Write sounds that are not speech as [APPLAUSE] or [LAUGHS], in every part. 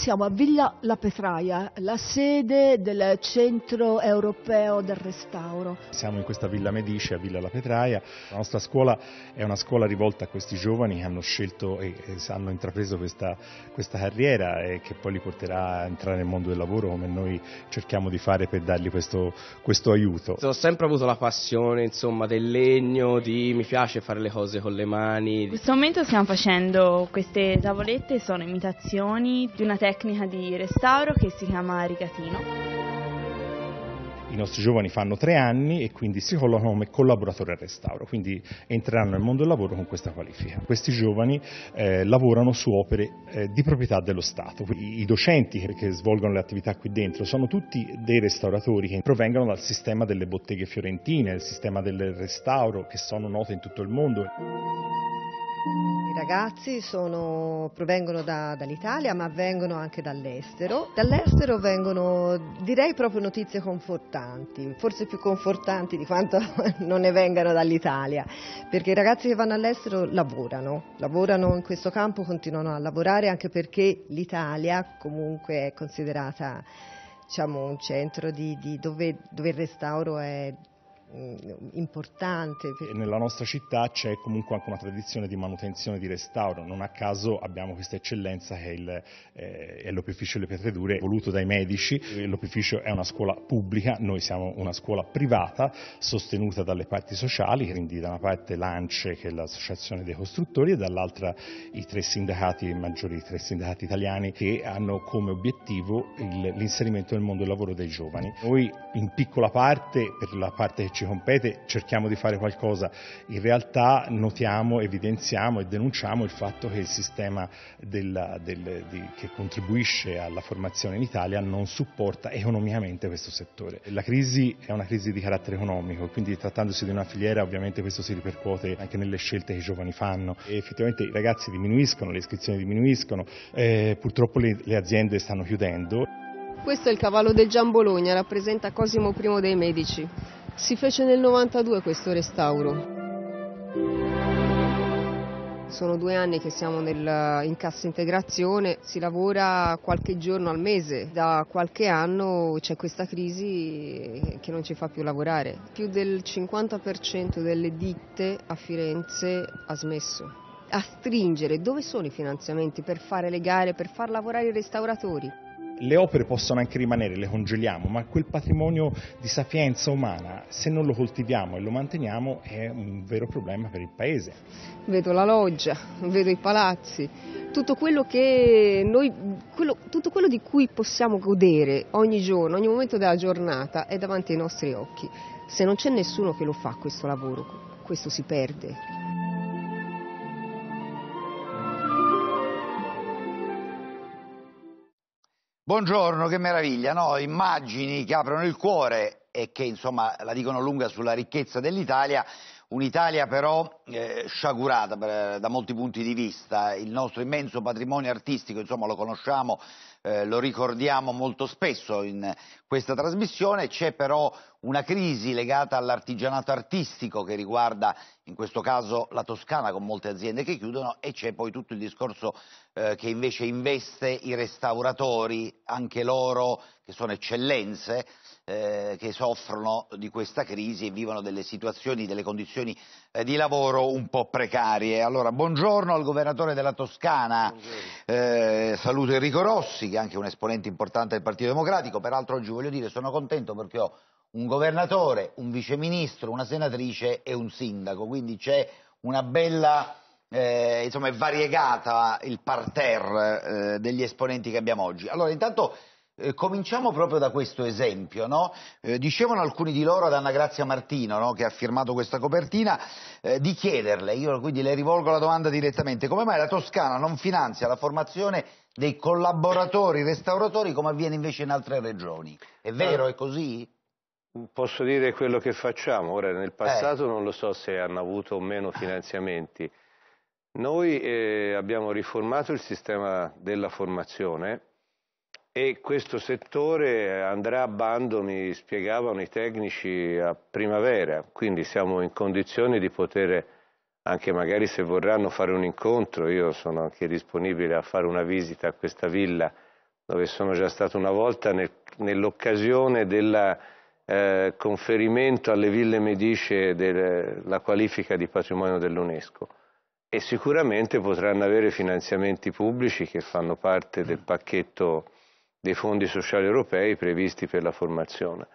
siamo a Villa La Petraia, la sede del Centro Europeo del Restauro. Siamo in questa Villa Medice a Villa La Petraia. La nostra scuola è una scuola rivolta a questi giovani che hanno scelto e hanno intrapreso questa, questa carriera e che poi li porterà a entrare nel mondo del lavoro come noi cerchiamo di fare per dargli questo, questo aiuto. Ho sempre avuto la passione insomma, del legno, di, mi piace fare le cose con le mani. In questo momento stiamo facendo queste tavolette, sono imitazioni di una tecnica tecnica di restauro che si chiama rigatino. I nostri giovani fanno tre anni e quindi si collocano come collaboratori al restauro, quindi entreranno nel mondo del lavoro con questa qualifica. Questi giovani eh, lavorano su opere eh, di proprietà dello Stato. I, I, docenti che svolgono le attività qui dentro sono tutti dei restauratori che provengono dal sistema delle botteghe fiorentine, dal sistema del restauro che sono note in tutto il mondo. I ragazzi sono, provengono da, dall'Italia ma vengono anche dall'estero. Dall'estero vengono direi proprio notizie confortanti, forse più confortanti di quanto [LAUGHS] non ne vengano dall'Italia, perché i ragazzi che vanno all'estero lavorano, lavorano in questo campo, continuano a lavorare anche perché l'Italia comunque è considerata diciamo, un centro di, di dove, dove, il restauro è Mm, importante. E nella nostra città c'è comunque anche una tradizione di manutenzione e di restauro, non a caso abbiamo questa eccellenza che è, il, eh, l'opificio delle pietre dure voluto dai medici, l'opificio è una scuola pubblica, noi siamo una scuola privata sostenuta dalle parti sociali, quindi da una parte l'ANCE che è l'associazione dei costruttori e dall'altra i tre sindacati, maggiori, i tre sindacati italiani che hanno come obiettivo l'inserimento nel mondo del lavoro dei giovani. Noi in piccola parte, per la parte che ci ci compete cerchiamo di fare qualcosa, in realtà notiamo, evidenziamo e denunciamo il fatto che il sistema della, del, di, che contribuisce alla formazione in Italia non supporta economicamente questo settore. La crisi è una crisi di carattere economico, quindi trattandosi di una filiera ovviamente questo si ripercuote anche nelle scelte che i giovani fanno e effettivamente i ragazzi diminuiscono, le iscrizioni diminuiscono, eh, purtroppo le, le aziende stanno chiudendo. Questo è il cavallo del Giambologna, rappresenta Cosimo I dei Medici. Si fece nel 92 questo restauro. Sono due anni che siamo nel, in cassa integrazione, si lavora qualche giorno al mese, da qualche anno c'è questa crisi che non ci fa più lavorare. Più del 50% delle ditte a Firenze ha smesso. A stringere dove sono i finanziamenti per fare le gare, per far lavorare i restauratori le opere possono anche rimanere, le congeliamo, ma quel patrimonio di sapienza umana, se non lo coltiviamo e lo manteniamo, è un vero problema per il Paese. Vedo la loggia, vedo i palazzi, tutto quello, noi, quello, tutto quello di cui possiamo godere ogni giorno, ogni momento della giornata, è davanti ai nostri occhi. Se non c'è nessuno che lo fa questo lavoro, questo si perde. Buongiorno, che meraviglia, no? Immagini che aprono il cuore e che insomma la dicono lunga sulla ricchezza dell'Italia, un'Italia però eh, sciagurata per, da molti punti di vista, il nostro immenso patrimonio artistico insomma lo conosciamo, eh, lo ricordiamo molto spesso in questa trasmissione, c'è però una crisi legata all'artigianato artistico che riguarda in questo caso la Toscana con molte aziende che chiudono e c'è poi tutto il discorso eh, che invece investe i restauratori, anche loro che sono eccellenze, eh, che soffrono di questa crisi e vivono delle situazioni, delle condizioni eh, di lavoro un po' precarie. Allora, buongiorno al governatore della Toscana, eh, saluto Enrico Rossi che è anche un esponente importante del Partito Democratico, peraltro oggi voglio dire sono contento perché ho un governatore, un viceministro, una senatrice e un sindaco, quindi c'è una bella, eh, insomma è variegata il parterre eh, degli esponenti che abbiamo oggi. Allora intanto eh, cominciamo proprio da questo esempio, no? Eh, dicevano alcuni di loro ad Anna Grazia Martino, no? che ha firmato questa copertina, eh, di chiederle, io quindi le rivolgo la domanda direttamente, come mai la Toscana non finanzia la formazione dei collaboratori restauratori come avviene invece in altre regioni? È vero, eh, è così? Posso dire quello che facciamo, ora nel passato eh. non lo so se hanno avuto o meno finanziamenti. Noi eh, abbiamo riformato il sistema della formazione e questo settore andrà a bando, mi spiegavano i tecnici, a primavera, quindi siamo in condizioni di poter anche magari se vorranno fare un incontro, io sono anche disponibile a fare una visita a questa villa dove sono già stato una volta nel, nell'occasione della eh, conferimento alle ville medice della qualifica di patrimonio dell'UNESCO e sicuramente potranno avere finanziamenti pubblici che fanno parte del pacchetto dei fondi sociali europei previsti per la formazione.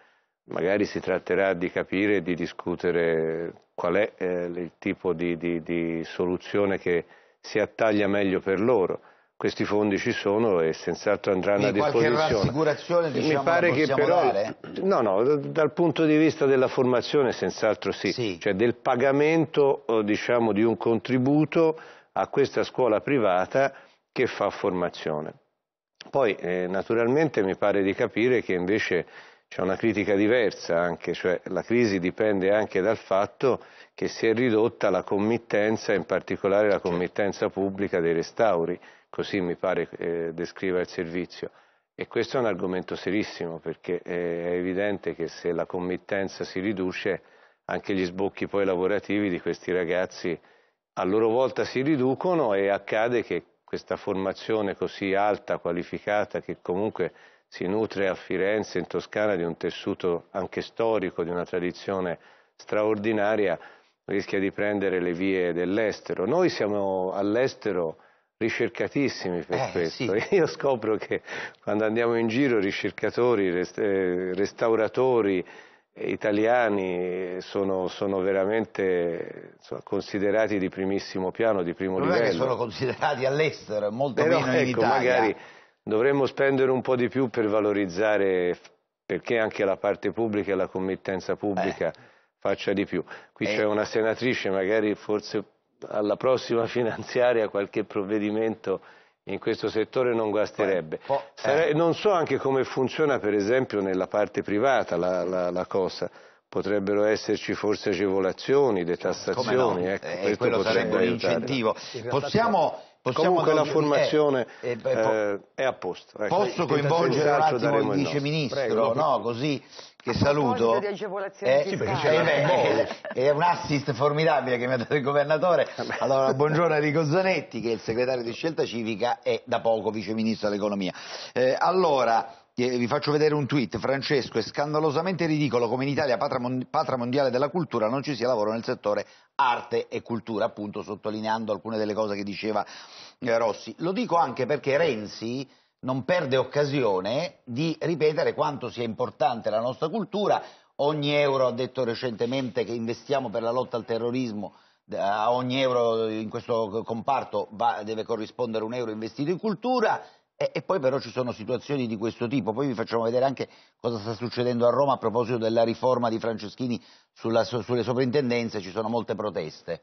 Magari si tratterà di capire e di discutere qual è eh, il tipo di, di, di soluzione che si attaglia meglio per loro questi fondi ci sono e senz'altro andranno Quindi a disposizione. Qualche rassicurazione diciamo, Mi pare che però, dare? No, no, dal punto di vista della formazione senz'altro sì. sì, cioè del pagamento eh, diciamo, di un contributo a questa scuola privata che fa formazione. Poi eh, naturalmente mi pare di capire che invece c'è una critica diversa anche, cioè la crisi dipende anche dal fatto che si è ridotta la committenza, in particolare la certo. committenza pubblica dei restauri così mi pare eh, descriva il servizio. E questo è un argomento serissimo perché eh, è evidente che se la committenza si riduce anche gli sbocchi poi lavorativi di questi ragazzi a loro volta si riducono e accade che questa formazione così alta, qualificata, che comunque si nutre a Firenze, in Toscana, di un tessuto anche storico, di una tradizione straordinaria, rischia di prendere le vie dell'estero. Noi siamo all'estero ricercatissimi per eh, questo. Sì. [LAUGHS] Io scopro che quando andiamo in giro ricercatori, rest eh, restauratori italiani sono, sono veramente insomma, considerati di primissimo piano, di primo non livello. Non sono considerati all'estero, molto Però, meno ecco, Magari dovremmo spendere un po' di più per valorizzare, perché anche la parte pubblica e la committenza pubblica eh. faccia di più. Qui eh. c'è una senatrice, magari forse alla prossima finanziaria qualche provvedimento in questo settore non guasterebbe. Sare eh. non so anche come funziona per esempio nella parte privata la, la, la cosa, potrebbero esserci forse agevolazioni, detassazioni, no? ecco, eh, quello sarebbe un incentivo. Possiamo, possiamo Comunque la eh, formazione eh, eh, eh, è a posto. Ecco. Posso coinvolgere un attimo il viceministro? No, così che saluto di agevolazione eh, sì, eh, è un assist formidabile che mi ha dato il governatore eh, allora [LAUGHS] buongiorno Enrico Zanetti che è il segretario di Scelta Civica e da poco viceministro dell'economia eh, allora eh, vi faccio vedere un tweet, Francesco, è scandalosamente ridicolo come in Italia, patria mondiale della cultura, non ci sia lavoro nel settore arte e cultura, appunto sottolineando alcune delle cose che diceva eh, Rossi. Lo dico anche perché Renzi, non perde occasione di ripetere quanto sia importante la nostra cultura. Ogni euro ha detto recentemente che investiamo per la lotta al terrorismo, eh, a ogni euro in questo comparto va, deve corrispondere un euro investito in cultura. E, e, poi però ci sono situazioni di questo tipo, poi vi facciamo vedere anche cosa sta succedendo a Roma a proposito della riforma di Franceschini sulla, sulle sovrintendenze, ci sono molte proteste.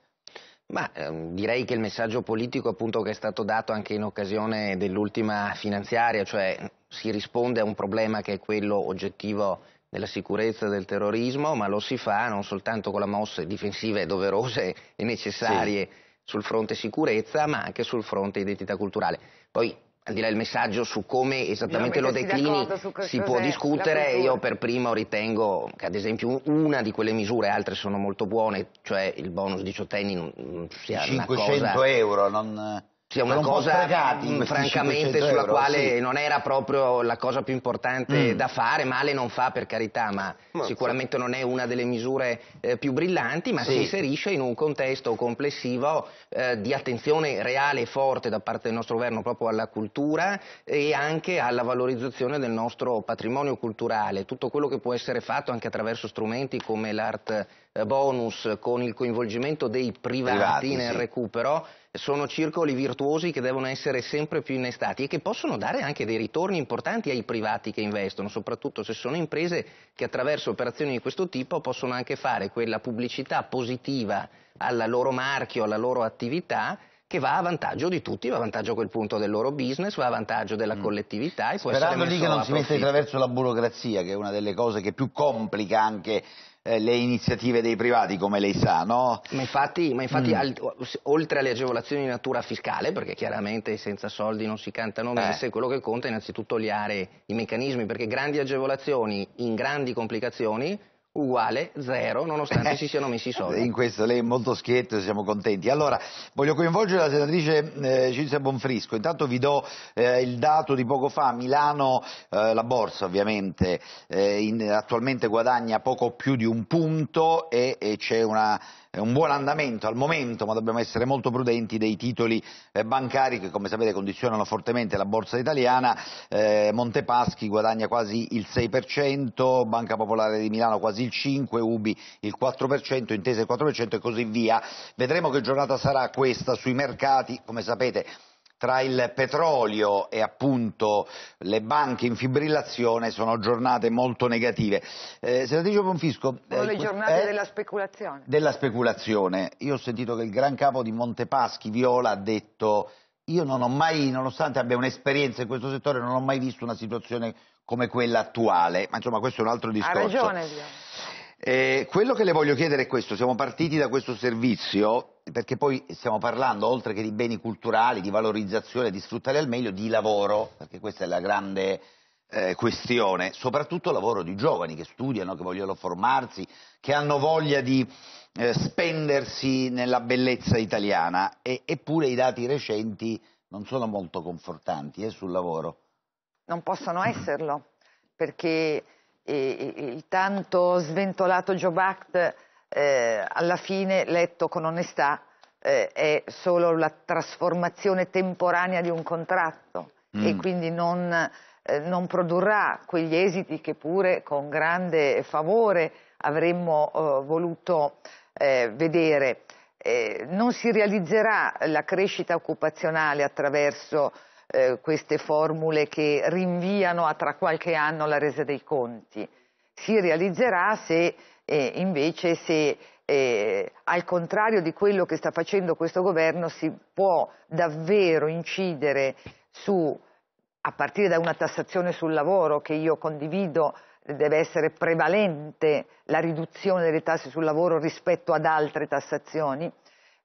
Ma ehm, direi che il messaggio politico appunto, che è stato dato anche in occasione dell'ultima finanziaria, cioè si risponde a un problema che è quello oggettivo della sicurezza del terrorismo, ma lo si fa non soltanto con le mosse difensive doverose e necessarie sì. sul fronte sicurezza, ma anche sul fronte identità culturale. Poi al di là del messaggio su come esattamente lo declini si può discutere, io per primo ritengo che ad esempio una di quelle misure, altre sono molto buone, cioè il bonus diciottenni non sia 500 una cosa... euro, non... Sì, una cosa mh, mm, francamente sulla euro, quale sì. non era proprio la cosa più importante mm. da fare, male non fa per carità, ma, ma sicuramente non è una delle misure eh, più brillanti, ma sì. si inserisce in un contesto complessivo eh, di attenzione reale e forte da parte del nostro governo proprio alla cultura e anche alla valorizzazione del nostro patrimonio culturale, tutto quello che può essere fatto anche attraverso strumenti come l'art eh, bonus con il coinvolgimento dei privati, privati nel recupero sono circoli virtuosi che devono essere sempre più innestati e che possono dare anche dei ritorni importanti ai privati che investono, soprattutto se sono imprese che attraverso operazioni di questo tipo possono anche fare quella pubblicità positiva al loro marchio, alla loro attività che va a vantaggio di tutti, va a vantaggio a quel punto del loro business, va a vantaggio della mm. collettività. E Sperando lì che non si metta attraverso la burocrazia, che è una delle cose che più complica anche eh, le iniziative dei privati, come lei sa, no? Ma infatti, ma infatti mm. al, oltre alle agevolazioni di natura fiscale, perché chiaramente senza soldi non si cantano eh. messe, eh. quello che conta è innanzitutto gli i meccanismi, perché grandi agevolazioni in grandi complicazioni uguale zero nonostante [LAUGHS] si siano messi i soldi. In questo lei è molto schietto e siamo contenti. Allora, voglio coinvolgere la senatrice eh, Cinzia Bonfrisco. Intanto vi do eh, il dato di poco fa. Milano, eh, la borsa ovviamente, eh, in, attualmente guadagna poco più di un punto e, e c'è una un buon andamento al momento, ma dobbiamo essere molto prudenti dei titoli eh, bancari che come sapete condizionano fortemente la borsa italiana. Eh, Montepaschi guadagna quasi il 6%, Banca Popolare di Milano quasi il 5%, Ubi il 4%, Intesa il 4% e così via. Vedremo che giornata sarà questa sui mercati, come sapete tra il petrolio e appunto le banche in fibrillazione sono giornate molto negative. Eh, senatrice Bonfisco... Sono le eh, giornate eh, della speculazione. Della speculazione. Io ho sentito che il gran capo di Montepaschi, Viola, ha detto io non ho mai, nonostante abbia un'esperienza in questo settore, non ho mai visto una situazione come quella attuale. Ma insomma questo è un altro discorso. Ha ragione Viola. Eh, quello che le voglio chiedere è questo, siamo partiti da questo servizio perché poi stiamo parlando, oltre che di beni culturali, di valorizzazione, di sfruttare al meglio, di lavoro, perché questa è la grande eh, questione, soprattutto lavoro di giovani che studiano, che vogliono formarsi, che hanno voglia di eh, spendersi nella bellezza italiana, e, eppure i dati recenti non sono molto confortanti eh, sul lavoro. Non possono esserlo, perché eh, il tanto sventolato Job Act eh, alla fine, letto con onestà, eh, è solo la trasformazione temporanea di un contratto mm. e quindi non, eh, non, produrrà quegli esiti che pure con grande favore avremmo eh, voluto eh, vedere. Eh, non si realizzerà la crescita occupazionale attraverso queste formule che rinviano a tra qualche anno la resa dei conti. Si realizzerà se eh, invece se eh, al contrario di quello che sta facendo questo governo si può davvero incidere su, a partire da una tassazione sul lavoro che io condivido, deve essere prevalente la riduzione delle tasse sul lavoro rispetto ad altre tassazioni,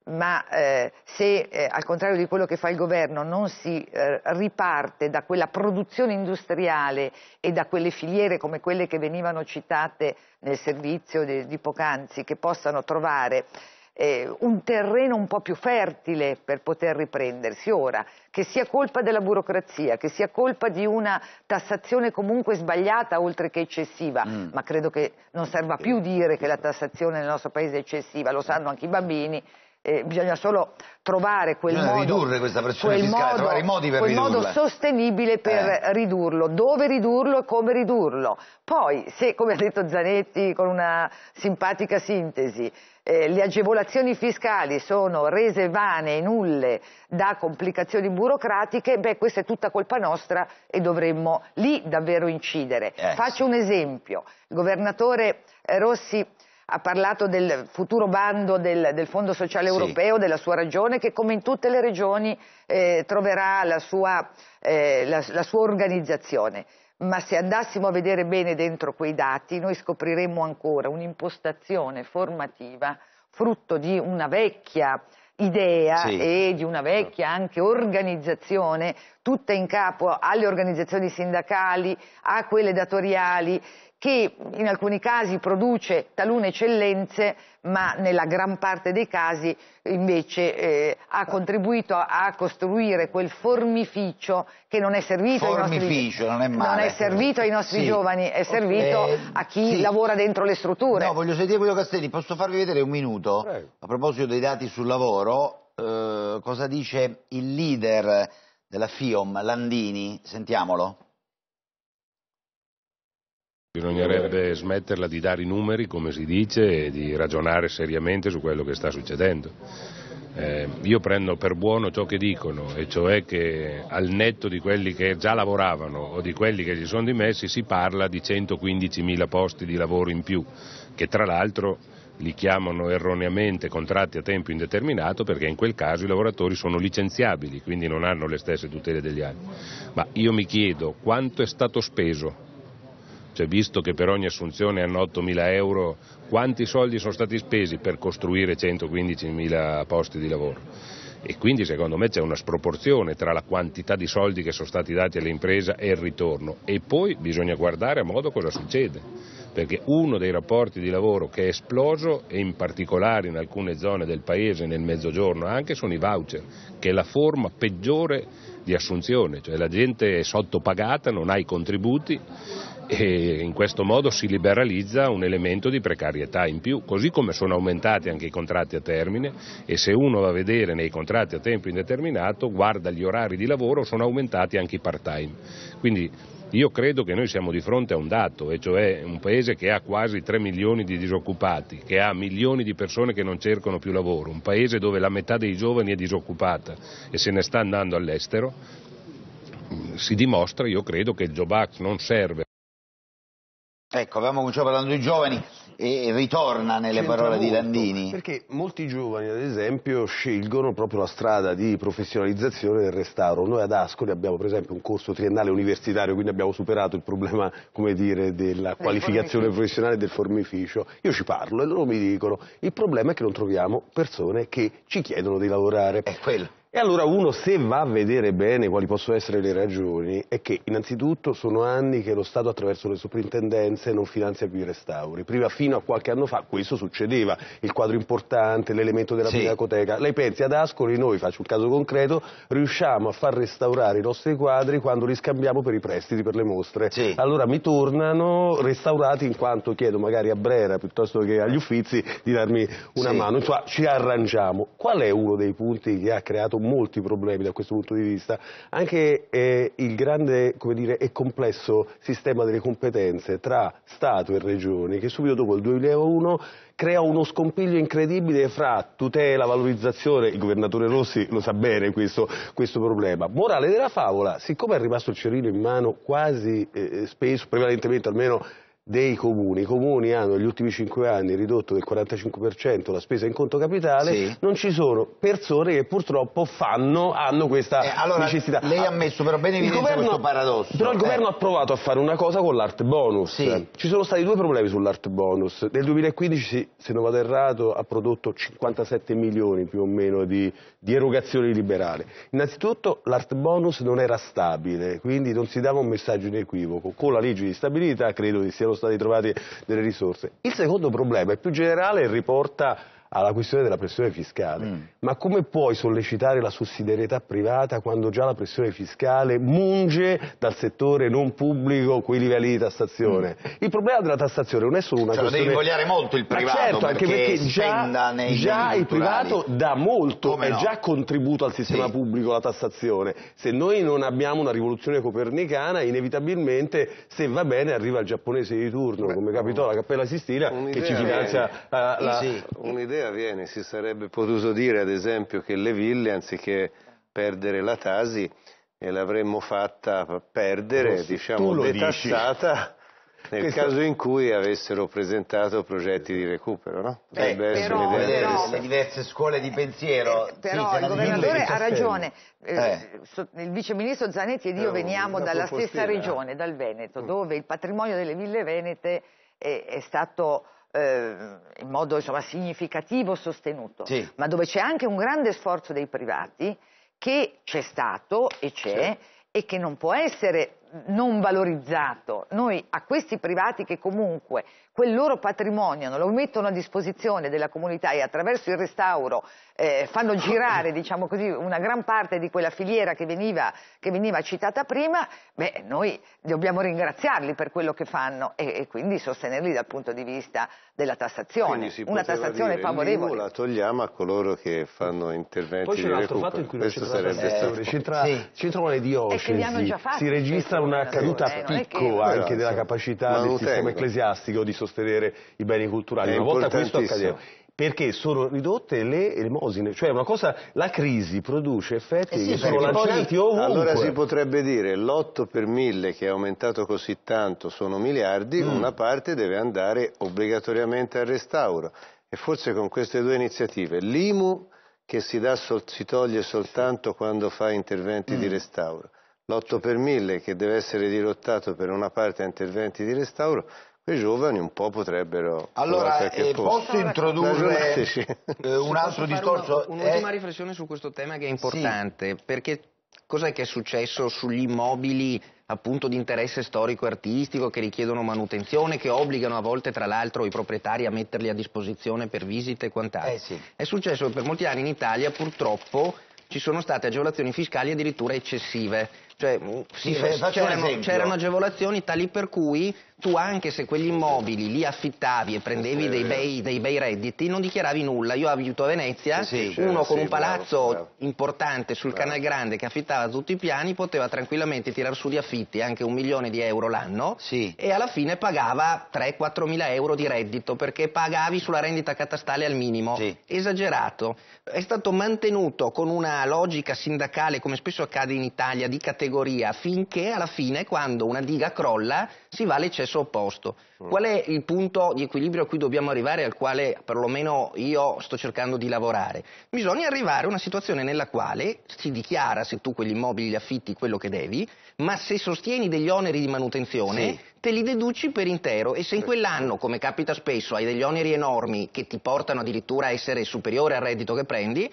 ma eh, se eh, al contrario di quello che fa il governo non si eh, riparte da quella produzione industriale e da quelle filiere come quelle che venivano citate nel servizio di, di Pocanzi che possano trovare eh, un terreno un po' più fertile per poter riprendersi ora, che sia colpa della burocrazia, che sia colpa di una tassazione comunque sbagliata oltre che eccessiva, mm. ma credo che non serva più dire che la tassazione nel nostro paese è eccessiva, lo sanno anche i bambini eh, bisogna solo trovare quel bisogna modo... ridurre questa pressione quel fiscale, modo, trovare i modi per ridurla. modo sostenibile per eh. ridurlo, dove ridurlo e come ridurlo. Poi, se, come ha detto Zanetti con una simpatica sintesi, eh, le agevolazioni fiscali sono rese vane e nulle da complicazioni burocratiche, beh, questa è tutta colpa nostra e dovremmo lì davvero incidere. Yes. Eh, Faccio un esempio. Il governatore eh, Rossi ha parlato del futuro bando del, del Fondo Sociale Europeo, sì. della sua ragione, che come in tutte le regioni eh, troverà la sua, eh, la, la sua organizzazione ma se andassimo a vedere bene dentro quei dati noi scopriremmo ancora un'impostazione formativa frutto di una vecchia idea sì. e di una vecchia anche organizzazione tutta in capo alle organizzazioni sindacali, a quelle datoriali che in alcuni casi produce talune eccellenze, ma nella gran parte dei casi invece eh, ha contribuito a costruire quel formificio che non è servito, formificio, ai, nostri, non è non è servito ai nostri, sì. giovani, è servito eh, a chi sì. lavora dentro le strutture. No, voglio sentire quello Castelli, posso farvi vedere un minuto? Prego. A proposito dei dati sul lavoro, eh, cosa dice il leader della FIOM, Landini? Sentiamolo. Bisognerebbe smetterla di dare i numeri, come si dice, e di ragionare seriamente su quello che sta succedendo. Eh, io prendo per buono ciò che dicono, e cioè che al netto di quelli che già lavoravano o di quelli che si sono dimessi si parla di 115.000 posti di lavoro in più, che tra l'altro li chiamano erroneamente contratti a tempo indeterminato perché in quel caso i lavoratori sono licenziabili, quindi non hanno le stesse tutele degli altri. Ma io mi chiedo quanto è stato speso cioè visto che per ogni assunzione hanno 8.000 euro, quanti soldi sono stati spesi per costruire 115.000 posti di lavoro? E quindi secondo me c'è una sproporzione tra la quantità di soldi che sono stati dati all'impresa e il ritorno e poi bisogna guardare a modo cosa succede, perché uno dei rapporti di lavoro che è esploso e in particolare in alcune zone del paese, nel mezzogiorno anche, sono i voucher, che è la forma peggiore di assunzione, cioè la gente è sottopagata, non ha i contributi e in questo modo si liberalizza un elemento di precarietà in più, così come sono aumentati anche i contratti a termine e se uno va a vedere nei contratti a tempo indeterminato guarda gli orari di lavoro sono aumentati anche i part time. Quindi io credo che noi siamo di fronte a un dato, e cioè un paese che ha quasi 3 milioni di disoccupati, che ha milioni di persone che non cercano più lavoro, un paese dove la metà dei giovani è disoccupata e se ne sta andando all'estero, si dimostra, io credo, che il Job Act non serve Ecco, abbiamo cominciato parlando di giovani e ritorna nelle parole molto, di Landini. Perché molti giovani, ad esempio, scelgono proprio la strada di professionalizzazione del restauro. Noi ad Ascoli abbiamo, per esempio, un corso triennale universitario, quindi abbiamo superato il problema, dire, della qualificazione professionale del formificio. Io ci parlo e loro mi dicono, il problema è che non troviamo persone che ci chiedono di lavorare. È quello. E allora uno se va a vedere bene quali possono essere le ragioni è che innanzitutto sono anni che lo Stato attraverso le soprintendenze non finanzia più i restauri. Prima fino a qualche anno fa questo succedeva, il quadro importante, l'elemento della sì. pinacoteca. Lei pensi ad Ascoli, noi faccio un caso concreto, riusciamo a far restaurare i nostri quadri quando li scambiamo per i prestiti, per le mostre. Sì. Allora mi tornano restaurati in quanto chiedo magari a Brera piuttosto che agli uffizi di darmi una sì. mano. Insomma ci arrangiamo. Qual è uno dei punti che ha creato creato molti problemi da questo punto di vista, anche eh, il grande dire, e complesso sistema delle competenze tra Stato e Regioni che subito dopo il 2001 crea uno scompiglio incredibile fra tutela, valorizzazione, il governatore Rossi lo sa bene questo, questo problema. Morale della favola, siccome è rimasto il cerino in mano quasi eh, spesso, prevalentemente almeno dei comuni, i comuni hanno negli ultimi 5 anni ridotto del 45% la spesa in conto capitale, sì. non ci sono persone che purtroppo fanno, hanno questa eh, allora, necessità. Lei ha messo però bene evidente governo, questo paradosso. Però il eh. governo ha provato a fare una cosa con l'art bonus. Sì. Ci sono stati due problemi sull'art bonus. Nel 2015, se non vado errato, ha prodotto 57 milioni più o meno di, di erogazioni liberali. Innanzitutto l'art bonus non era stabile, quindi non si dava un messaggio inequivoco. Con la legge di stabilità credo che siano stati trovate delle risorse. Il secondo problema è più generale e riporta alla questione della pressione fiscale. Mm. Ma come puoi sollecitare la sussidiarietà privata quando già la pressione fiscale munge dal settore non pubblico quei livelli di tassazione? Mm. Il problema della tassazione non è solo una cioè, questione... Cioè invogliare molto il privato certo, perché anche perché già, già il privato dà molto, come è no? già contributo al sistema sì. pubblico la tassazione. Se noi non abbiamo una rivoluzione copernicana, inevitabilmente, se va bene, arriva il giapponese di turno, Beh, come capitò la Cappella Sistina, che ci finanzia... È... la... sì, un'idea se avviene si sarebbe potuto dire ad esempio che le ville anziché perdere la Tasi e l'avremmo fatta perdere, so, diciamo, detassata dici. [LAUGHS] nel Questo... caso in cui avessero presentato progetti di recupero, no? Eh, Potrebbe eh, essere però, vedere però, le diverse scuole di pensiero. Eh, però sì, il governatore ha ragione, eh. eh. il viceministro Zanetti ed io veniamo dalla stessa regione, dal Veneto, mm. dove il patrimonio delle ville venete è, è stato eh, in modo insomma, significativo sostenuto, sì. ma dove c'è anche un grande sforzo dei privati che c'è stato e c'è sì. e che non può essere non valorizzato. Noi a questi privati che comunque quel loro patrimonio lo mettono a disposizione della comunità e attraverso il restauro eh, fanno girare diciamo così, una gran parte di quella filiera che veniva, che veniva citata prima, beh, noi dobbiamo ringraziarli per quello che fanno e, e quindi sostenerli dal punto di vista della tassazione, una tassazione dire, favorevole. La togliamo a coloro che fanno interventi Poi c'è un altro recupero. fatto in cui non ci, ci, tra... sì. ci trova le diocesi, si registra stata una caduta a eh, picco anche esatto. della capacità del sistema ecclesiastico di sostenere i beni culturali. Una volta questo accadeva perché sono ridotte le elemosine, cioè una cosa, la crisi produce effetti eh sì, che sono lanciati ovunque. Allora si potrebbe dire l'otto per mille che è aumentato così tanto sono miliardi, mm. una parte deve andare obbligatoriamente al restauro e forse con queste due iniziative, l'IMU che si, sol, si toglie soltanto quando fa interventi mm. di restauro l'8 per 1000 che deve essere dirottato per una parte a interventi di restauro, quei giovani un po' potrebbero... Allora, eh, posso introdurre eh, un altro discorso? Un'ultima eh? riflessione su questo tema che è importante, sì. perché cos'è che è successo sugli immobili appunto di interesse storico-artistico e che richiedono manutenzione, che obbligano a volte tra l'altro i proprietari a metterli a disposizione per visite e quant'altro. Eh sì. È successo che per molti anni in Italia purtroppo ci sono state agevolazioni fiscali addirittura eccessive cioè, mm, sì, eh, c'erano, agevolazioni tali per cui tu anche se quegli immobili li affittavi e prendevi dei bei, dei bei redditi, non dichiaravi nulla. Io ho abito a Venezia, sì, sì, uno sì, con un palazzo bravo, bravo. importante sul bravo. Canal Grande che affittava tutti i piani, poteva tranquillamente tirar su di affitti anche un milione di euro l'anno e alla fine pagava 3-4 mila euro di reddito perché pagavi sulla rendita catastale al minimo. Esagerato. È stato mantenuto con una logica sindacale, come spesso accade in Italia, di categoria, finché alla fine quando una diga crolla si va all'eccesso stesso opposto. Mm. Qual è il punto di equilibrio a cui dobbiamo arrivare, al quale perlomeno io sto cercando di lavorare? Bisogna arrivare a una situazione nella quale si dichiara se tu quegli immobili li affitti quello che devi, ma se sostieni degli oneri di manutenzione sì. te li deduci per intero e se in quell'anno, come capita spesso, hai degli oneri enormi che ti portano addirittura a essere superiore al reddito che prendi,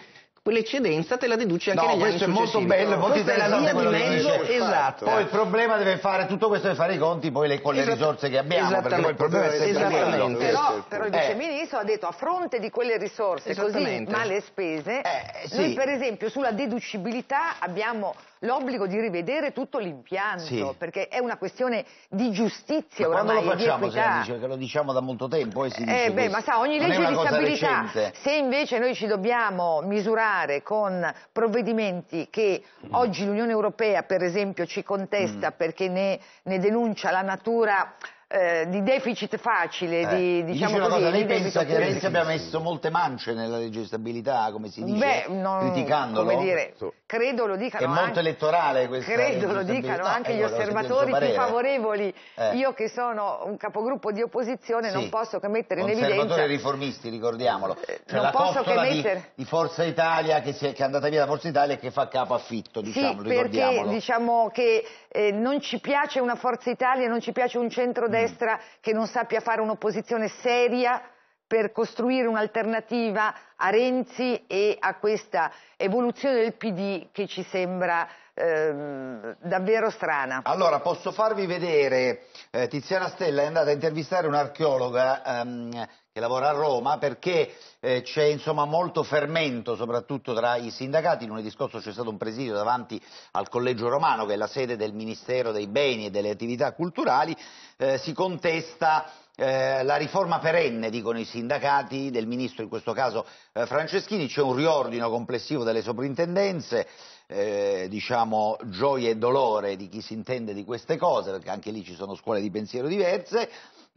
l'eccedenza te la deduci anche no, negli anni successivi. questo è molto bello, molto interessante quello che dice. Esatto. Poi il problema deve fare, tutto questo deve fare i conti poi le, con le esatto. risorse che abbiamo, perché poi il problema è sempre quello. Però, eh. però il viceministro eh. ha detto a fronte di quelle risorse così male spese, eh, sì. noi per esempio sulla deducibilità abbiamo l'obbligo di rivedere tutto l'impianto, sì. perché è una questione di giustizia ma oramai, quando lo facciamo, di equità. Dice, che lo diciamo da molto tempo, eh, eh beh, ma sa, ogni legge di stabilità, recente. se invece noi ci dobbiamo misurare con provvedimenti che mm. oggi l'Unione Europea, per esempio, ci contesta mm. perché ne, ne denuncia la natura eh, di deficit facile, eh. di, diciamo così, cosa, lei pensa che Renzi abbia messo molte mance nella legge di stabilità, come si dice, Beh, non, criticandolo? Come dire, credo lo dicano È molto anche, elettorale questa Credo lo dicano eh, anche eh, gli osservatori più favorevoli. Eh. Io che sono un capogruppo di opposizione sì. non posso che mettere in evidenza... Conservatori riformisti, ricordiamolo. Cioè non posso che mettere... Di, di, Forza Italia, che, è, che è andata via da Forza Italia e che fa capo affitto, diciamo, sì, perché diciamo che eh, non ci piace una Forza Italia, non ci piace un centrodestra mm. che non sappia fare un'opposizione seria per costruire un'alternativa a Renzi e a questa evoluzione del PD che ci sembra ehm, davvero strana. Allora, posso farvi vedere, eh, Tiziana Stella è andata a intervistare un'archeologa ehm, che lavora a Roma perché eh, c'è insomma, molto fermento soprattutto tra i sindacati. Lunedì scorso c'è stato un presidio davanti al Collegio Romano che è la sede del Ministero dei Beni e delle Attività Culturali. Eh, si contesta eh, la riforma perenne, dicono i sindacati, del ministro in questo caso eh, Franceschini, c'è un riordino complessivo delle soprintendenze, eh, diciamo, gioia e dolore di chi si intende di queste cose, perché anche lì ci sono scuole di pensiero diverse,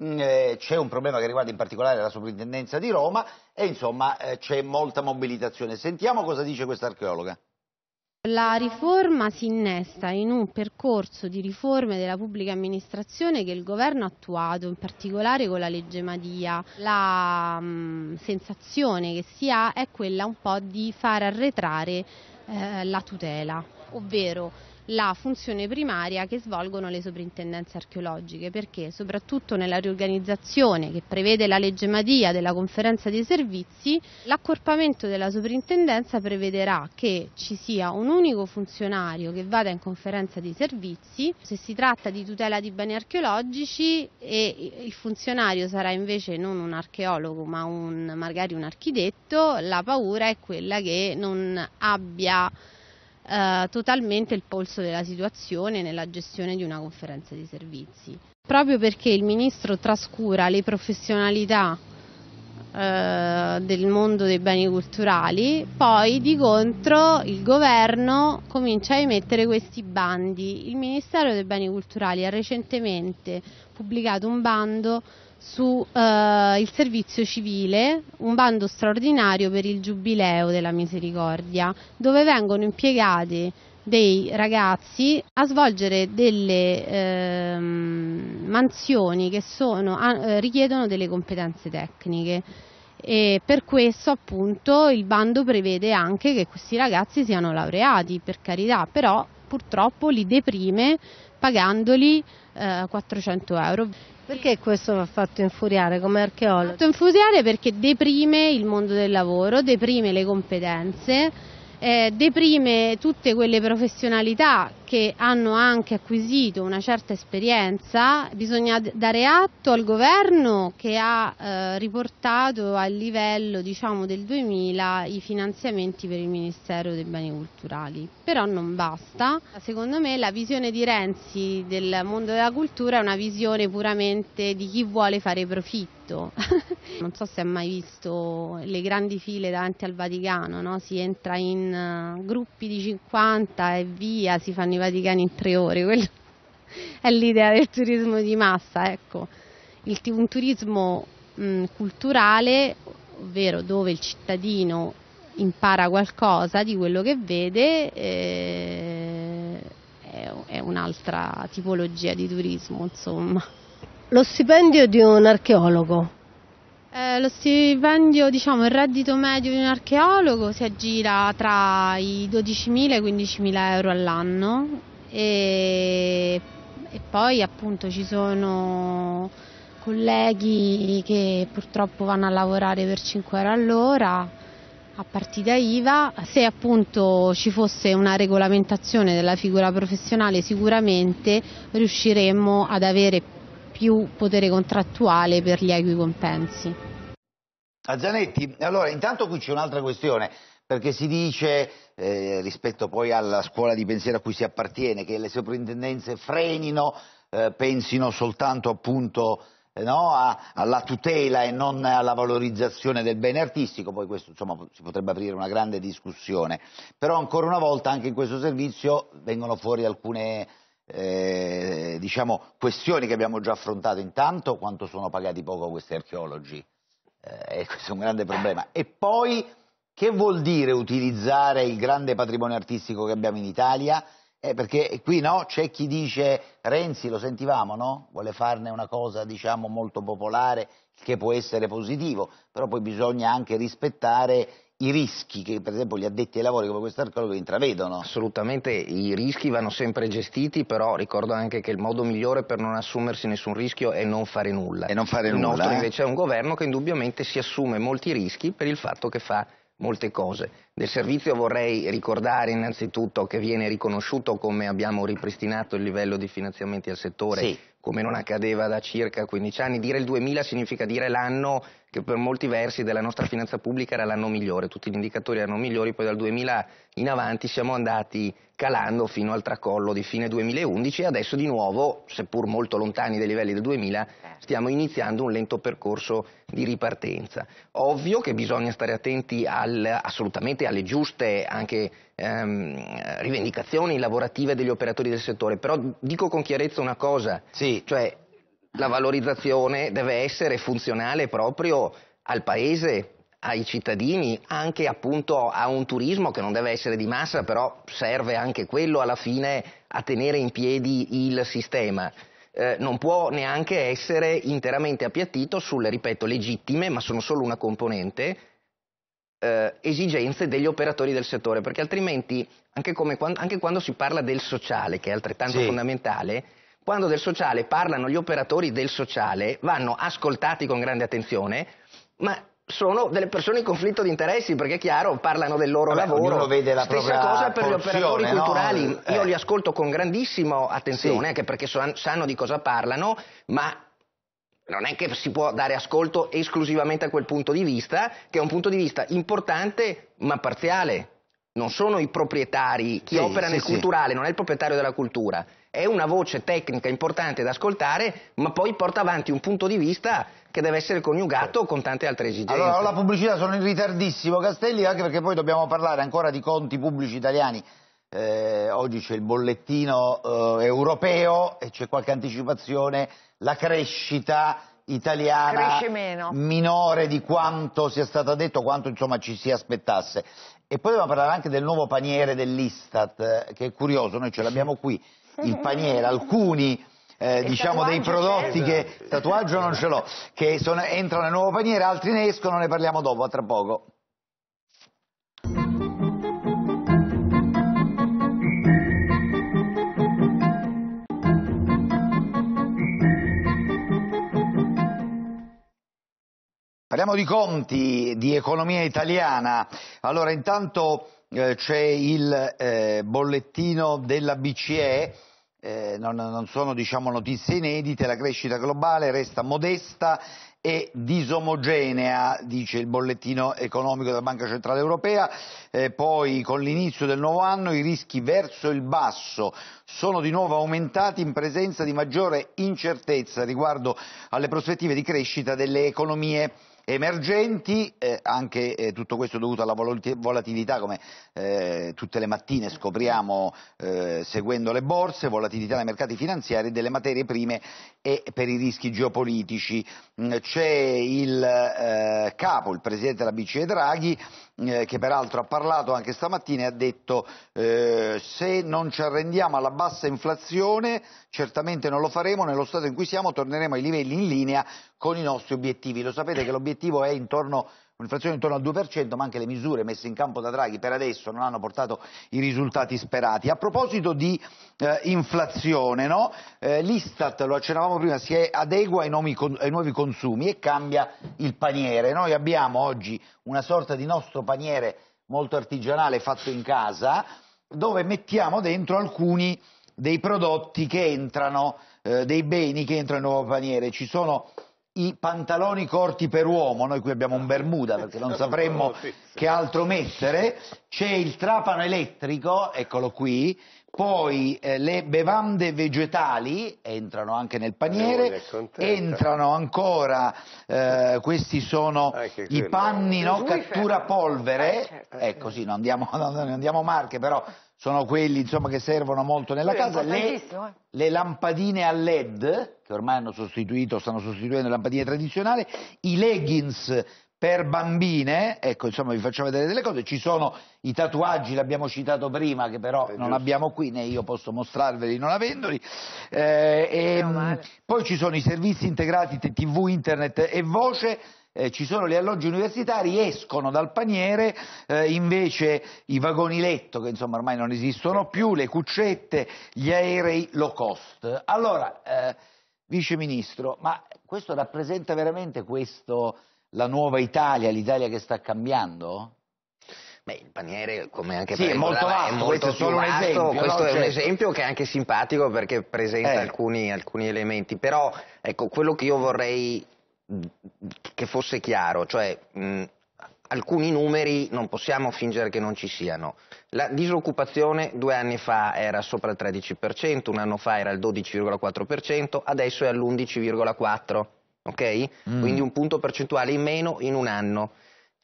Mm, eh, c'è un problema che riguarda in particolare la sovrintendenza di Roma e insomma eh, c'è molta mobilitazione. Sentiamo cosa dice questa archeologa. La riforma si innesta in un percorso di riforme della pubblica amministrazione che il governo ha attuato, in particolare con la legge Madia. La mh, mm, sensazione che si ha è quella un po' di far arretrare eh, la tutela, ovvero la funzione primaria che svolgono le soprintendenze archeologiche, perché soprattutto nella riorganizzazione che prevede la legge Madia della conferenza dei servizi, l'accorpamento della soprintendenza prevederà che ci sia un unico funzionario che vada in conferenza dei servizi, se si tratta di tutela di beni archeologici e il funzionario sarà invece non un archeologo ma un, magari un architetto, la paura è quella che non abbia eh, totalmente il polso della situazione nella gestione di una conferenza di servizi. Proprio perché il Ministro trascura le professionalità eh, del mondo dei beni culturali, poi di contro il governo comincia a emettere questi bandi. Il Ministero dei Beni Culturali ha recentemente pubblicato un bando sul eh, servizio civile, un bando straordinario per il giubileo della misericordia, dove vengono impiegati dei ragazzi a svolgere delle ehm, mansioni che sono, eh, richiedono delle competenze tecniche e per questo appunto il bando prevede anche che questi ragazzi siano laureati, per carità, però purtroppo li deprime pagandoli eh, 400 euro. Perché questo mi ha fatto infuriare come archeologo? Mi ha fatto infuriare perché deprime il mondo del lavoro, deprime le competenze, eh, deprime tutte quelle professionalità che hanno anche acquisito una certa esperienza, bisogna dare atto al governo che ha eh, riportato al livello diciamo, del 2000 i finanziamenti per il Ministero dei Beni Culturali, però non basta. Secondo me la visione di Renzi del mondo della cultura è una visione puramente di chi vuole fare profitto. [LAUGHS] non so se ha mai visto le grandi file davanti al Vaticano, no? si entra in eh, gruppi di 50 e via, si fanno i i Vaticani in tre ore, quella [LAUGHS] è l'idea del turismo di massa, ecco. Il, un turismo mh, culturale, ovvero dove il cittadino impara qualcosa di quello che vede, eh, è, è un'altra tipologia di turismo, insomma. Lo stipendio di un archeologo eh, lo stipendio, diciamo, il reddito medio di un archeologo si aggira tra i 12.000 e i 15.000 euro all'anno e, e poi appunto ci sono colleghi che purtroppo vanno a lavorare per 5 euro all'ora a partita IVA, se appunto ci fosse una regolamentazione della figura professionale sicuramente riusciremmo ad avere più potere contrattuale per gli equi compensi. A Zanetti, allora intanto qui c'è un'altra questione, perché si dice, eh, rispetto poi alla scuola di pensiero a cui si appartiene, che le soprintendenze frenino, eh, pensino soltanto appunto eh, no, a, alla tutela e non alla valorizzazione del bene artistico, poi questo insomma si potrebbe aprire una grande discussione, però ancora una volta anche in questo servizio vengono fuori alcune eh, diciamo, questioni che abbiamo già affrontato intanto, quanto sono pagati poco questi archeologi? eh, questo è un grande problema. E poi che vuol dire utilizzare il grande patrimonio artistico che abbiamo in Italia? Eh, perché qui no, c'è chi dice Renzi, lo sentivamo, no? Vuole farne una cosa diciamo molto popolare che può essere positivo, però poi bisogna anche rispettare i rischi che per esempio gli addetti ai lavori come questo archeologo intravedono? Assolutamente, i rischi vanno sempre gestiti, però ricordo anche che il modo migliore per non assumersi nessun rischio è non fare nulla. E non fare il nulla. Il nostro eh? invece è un governo che indubbiamente si assume molti rischi per il fatto che fa molte cose. Del servizio vorrei ricordare innanzitutto che viene riconosciuto come abbiamo ripristinato il livello di finanziamenti al settore, sì. come non accadeva da circa 15 anni. Dire il 2000 significa dire l'anno che per molti versi della nostra finanza pubblica era l'anno migliore, tutti gli indicatori erano migliori, poi dal 2000 in avanti siamo andati calando fino al tracollo di fine 2011 e adesso di nuovo, seppur molto lontani dai livelli del 2000, certo. stiamo iniziando un lento percorso di ripartenza. Ovvio che bisogna stare attenti al, assolutamente alle giuste anche ehm, rivendicazioni lavorative degli operatori del settore, però dico con chiarezza una cosa, sì. cioè la valorizzazione deve essere funzionale proprio al paese, ai cittadini, anche appunto a un turismo che non deve essere di massa, però serve anche quello alla fine a tenere in piedi il sistema. Eh, non può neanche essere interamente appiattito sulle, ripeto, legittime, ma sono solo una componente, eh, esigenze degli operatori del settore, perché altrimenti, anche, come, anche, quando si parla del sociale, che è altrettanto sì. fondamentale, quando del sociale parlano gli operatori del sociale, vanno ascoltati con grande attenzione, ma sono delle persone in conflitto di interessi perché è chiaro parlano del loro Vabbè, lavoro vede la stessa cosa per gli operatori no? culturali eh. io li ascolto con grandissima attenzione sì. anche perché so, sanno di cosa parlano ma non è che si può dare ascolto esclusivamente a quel punto di vista che è un punto di vista importante ma parziale non sono i proprietari chi sì, opera sì, nel culturale non è il proprietario della cultura è una voce tecnica importante da ascoltare, ma poi porta avanti un punto di vista che deve essere coniugato con tante altre esigenze. Allora, la pubblicità sono in ritardissimo, Castelli, anche perché poi dobbiamo parlare ancora di conti pubblici italiani. Eh, oggi c'è il bollettino eh, europeo e c'è qualche anticipazione, la crescita italiana minore di quanto sia stato detto, quanto insomma ci si aspettasse. E poi dobbiamo parlare anche del nuovo paniere dell'Istat, eh, che è curioso, noi ce l'abbiamo qui il paniere, alcuni eh, diciamo dei prodotti che tatuaggio non ce l'ho, che sono, entrano nel nuovo paniere, altri ne escono, ne parliamo dopo, a tra poco. Parliamo di conti, di economia italiana. Allora, intanto eh, c'è il eh, bollettino della BCE, eh, non, non, sono diciamo, notizie inedite, la crescita globale resta modesta e disomogenea, dice il bollettino economico della Banca Centrale Europea, eh, poi con l'inizio del nuovo anno i rischi verso il basso sono di nuovo aumentati in presenza di maggiore incertezza riguardo alle prospettive di crescita delle economie emergenti, eh, anche eh, tutto questo dovuto alla volatilità come eh, tutte le mattine scopriamo eh, seguendo le borse, volatilità dei mercati finanziari, delle materie prime e per i rischi geopolitici. Mm, c'è il eh, capo, il presidente della BCE Draghi, eh, che peraltro ha parlato anche stamattina e ha detto eh, se non ci arrendiamo alla bassa inflazione certamente non lo faremo, nello stato in cui siamo torneremo ai livelli in linea con i nostri obiettivi l'obiettivo è intorno un'inflazione intorno al 2%, ma anche le misure messe in campo da Draghi per adesso non hanno portato i risultati sperati. A proposito di eh, inflazione, no? eh, l'Istat, lo accennavamo prima, si adegua ai nuovi, ai nuovi, consumi e cambia il paniere. Noi abbiamo oggi una sorta di nostro paniere molto artigianale fatto in casa, dove mettiamo dentro alcuni dei prodotti che entrano, eh, dei beni che entrano nel nuovo paniere. Ci sono i pantaloni corti per uomo, noi qui abbiamo un Bermuda perché non [LAUGHS] sapremmo che altro mettere, c'è il trapano elettrico, eccolo qui, poi eh, le bevande vegetali entrano anche nel paniere, entrano ancora, eh, questi sono ah, i panni no, cattura polvere, eh, certo. eh, ecco sì, non andiamo, [LAUGHS] non andiamo marche però sono quelli insomma, che servono molto nella casa, le, eh. le, lampadine a led, che ormai sostituito, stanno sostituendo le lampadine tradizionali, i leggings per bambine, ecco insomma vi faccio vedere delle cose, ci sono i tatuaggi, l'abbiamo citato prima, che però eh, non abbiamo qui, né io posso mostrarveli non avendoli, eh, ehm, e, poi ci sono i servizi integrati tv, internet e voce, eh, ci sono gli alloggi universitari, escono dal paniere eh, invece i vagoni letto, che insomma ormai non esistono più, le cuccette, gli aerei low cost. Allora, eh, Vice Ministro, ma questo rappresenta veramente questo la nuova Italia, l'Italia che sta cambiando? Beh, il paniere, come anche sì, per è molto vasto, è molto questo è un esempio. Questo no? è cioè... esempio che è anche simpatico perché presenta eh. alcuni, alcuni elementi, però ecco, quello che io vorrei mm, che fosse chiaro, cioè mh, mm, alcuni numeri non possiamo fingere che non ci siano. La disoccupazione due anni fa era sopra il 13%, un anno fa era il 12,4%, adesso è all'11,4% ok? Mm. Quindi un punto percentuale in meno in un anno.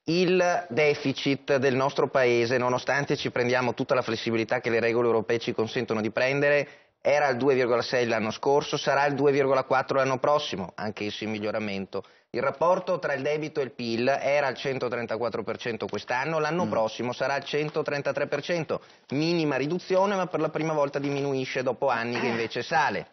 Il deficit del nostro paese, nonostante ci prendiamo tutta la flessibilità che le regole europee ci consentono di prendere, era al 2,6 l'anno scorso, sarà al 2,4 l'anno prossimo, anch'esso in miglioramento. Il rapporto tra il debito e il PIL era al 134% quest'anno, l'anno mm. prossimo sarà al 133%, minima riduzione ma per la prima volta diminuisce dopo anni che eh. invece sale.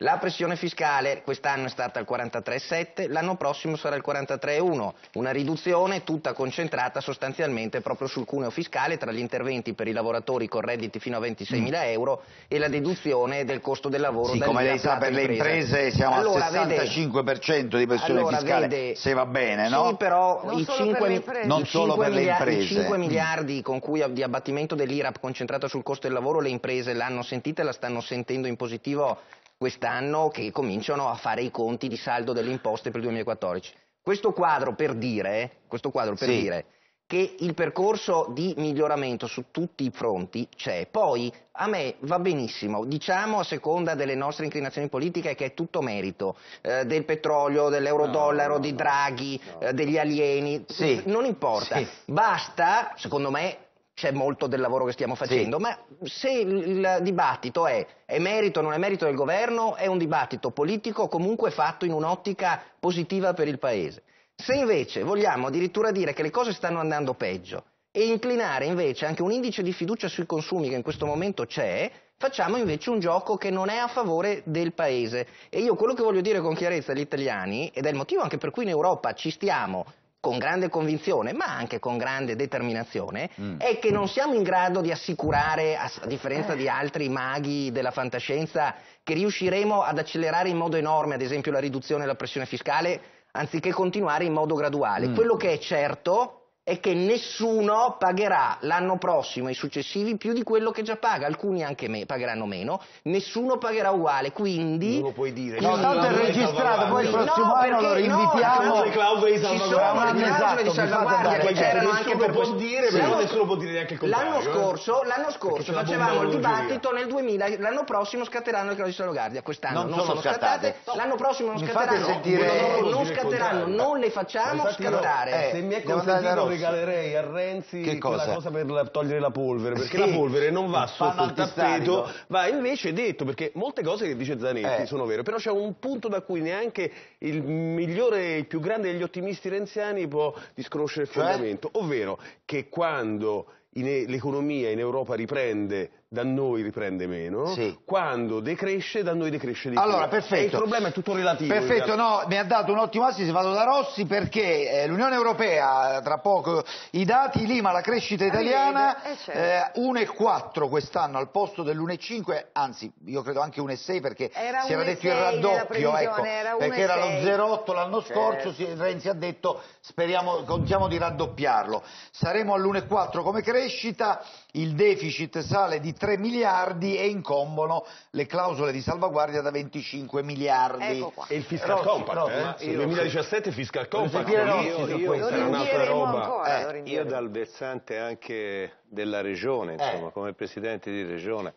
La pressione fiscale quest'anno è stata al 43,7, l'anno prossimo sarà al 43,1, una riduzione tutta concentrata sostanzialmente proprio sul cuneo fiscale tra gli interventi per i lavoratori con redditi fino a 26.000 mm. euro e la deduzione del costo del lavoro. Sì, come lei sa per le imprese siamo allora, al 65% di pressione allora, fiscale, vede, se va bene, no? Sì, però non i 5, per non solo per le imprese. I 5 miliardi con cui di abbattimento dell'IRAP concentrata sul costo del lavoro le imprese l'hanno sentita e la stanno sentendo in positivo quest'anno che cominciano a fare i conti di saldo delle imposte per il 2014. Questo quadro per dire, eh, quadro per sì. dire che il percorso di miglioramento su tutti i fronti c'è. Poi a me va benissimo, diciamo a seconda delle nostre inclinazioni politiche che è tutto merito eh, del petrolio, dell'eurodollaro, no, no, di Draghi, no. eh, degli alieni, sì. non importa. Sì. Basta, secondo me, c'è molto del lavoro che stiamo facendo, sì. ma se il dibattito è, è merito o non è merito del governo, è un dibattito politico comunque fatto in un'ottica positiva per il Paese. Se invece vogliamo addirittura dire che le cose stanno andando peggio e inclinare invece anche un indice di fiducia sui consumi che in questo momento c'è, facciamo invece un gioco che non è a favore del Paese. E io quello che voglio dire con chiarezza agli italiani, ed è il motivo anche per cui in Europa ci stiamo con grande convinzione, ma anche con grande determinazione, mm. è che non siamo in grado di assicurare, a differenza di altri maghi della fantascienza, che riusciremo ad accelerare in modo enorme, ad esempio, la riduzione della pressione fiscale, anziché continuare in modo graduale. Mm. Quello che è certo è che nessuno pagherà l'anno prossimo e i successivi più di quello che già paga, alcuni anche me, pagheranno meno, nessuno pagherà uguale, quindi... Non lo puoi dire. No, tanto è registrato, poi il prossimo no, anno lo rinvitiamo. No, le clausole di salvaguardia. Ci sono clausole di esatto, salvaguardia che c'erano cioè, anche per... Può dire, sì. però nessuno può dire neanche il contrario. L'anno eh. scorso, l'anno scorso facevamo il dibattito nel 2000, l'anno prossimo scatteranno le clausole di salvaguardia, quest'anno non, non sono, sono scattate, scattate. l'anno prossimo non scatteranno, non scatteranno, non le facciamo scattare. Eh, se mi è consentito regalerei a Renzi cosa? cosa per la, togliere la polvere, perché sì. la polvere non va sotto il tappeto, va invece detto, perché molte cose che dice Zanetti eh. sono vere, però c'è un punto da cui neanche il migliore, il più grande degli ottimisti renziani può disconoscere il cioè? fondamento, eh? ovvero che quando l'economia in Europa riprende da noi riprende meno, sì. quando decresce da noi decresce di più. perfetto. E il problema è tutto relativo. Perfetto, no, mi ha dato un ottimo assist, vado da Rossi perché eh, l'Unione Europea, eh, tra poco, i dati Lima, la crescita eh, italiana, eh, 1,4 eh, certo. quest'anno al posto dell'1,5, anzi io credo anche 1,6 perché era si era detto il raddoppio, ecco, era perché era lo 0,8 l'anno certo. scorso, certo. Renzi ha detto speriamo, contiamo di raddoppiarlo. Saremo all'1,4 come crescita il deficit sale di 3 miliardi e incombono le clausole di salvaguardia da 25 miliardi. Ecco e il fiscal compact, no, eh? Sul 2017 fiscal compact, io, io, io, sarà un'altra roba. Ancora, eh, io dal versante anche della regione, eh. insomma, eh. come presidente di regione,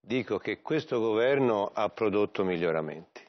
dico che questo governo ha prodotto miglioramenti.